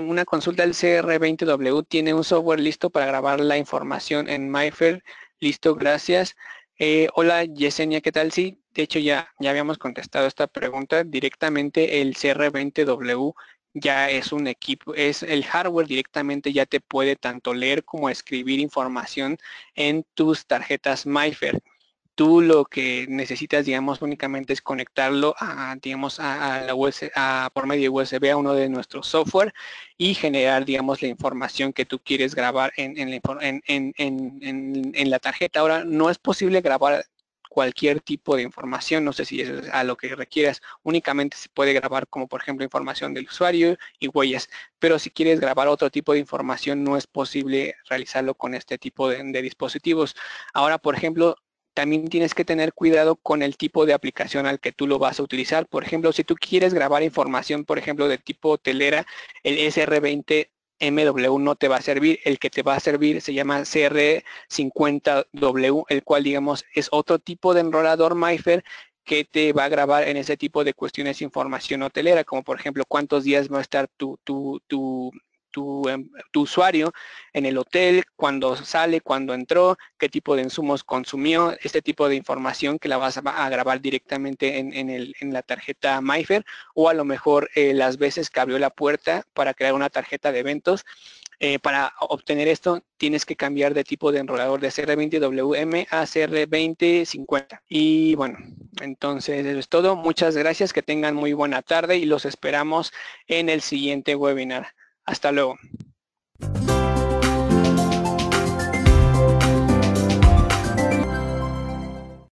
una consulta del CR20W tiene un software listo para grabar la información en MyFair. Listo, gracias. Eh, hola Yesenia, ¿qué tal? Sí, de hecho ya, ya habíamos contestado esta pregunta directamente. El CR20W ya es un equipo, es el hardware directamente ya te puede tanto leer como escribir información en tus tarjetas MyFair tú lo que necesitas, digamos, únicamente es conectarlo a, digamos, a, la USB, a, por medio de USB a uno de nuestros software y generar, digamos, la información que tú quieres grabar en, la tarjeta. Ahora, no es posible grabar cualquier tipo de información, no sé si es a lo que requieras, únicamente se puede grabar como por ejemplo información del usuario y huellas, pero si quieres grabar otro tipo de información no es posible realizarlo con este tipo de, de dispositivos. Ahora por ejemplo también tienes que tener cuidado con el tipo de aplicación al que tú lo vas a utilizar. Por ejemplo, si tú quieres grabar información, por ejemplo, de tipo hotelera, el SR20 MW no te va a servir, el que te va a servir se llama CR50W, el cual digamos es otro tipo de enrolador MIFER que te va a grabar en ese tipo de cuestiones información hotelera, como por ejemplo cuántos días va a estar tu Em, tu, usuario en el hotel, cuando sale, cuando entró, qué tipo de insumos consumió, este tipo de información que la vas a grabar directamente en, la tarjeta MyFair o a lo mejor eh, las veces que abrió la puerta para crear una tarjeta de eventos. Eh, para obtener esto tienes que cambiar de tipo de enrolador de CR20WM a CR2050. Y bueno, entonces eso es todo. Muchas gracias, que tengan muy buena tarde y los esperamos en el siguiente webinar. Hasta luego.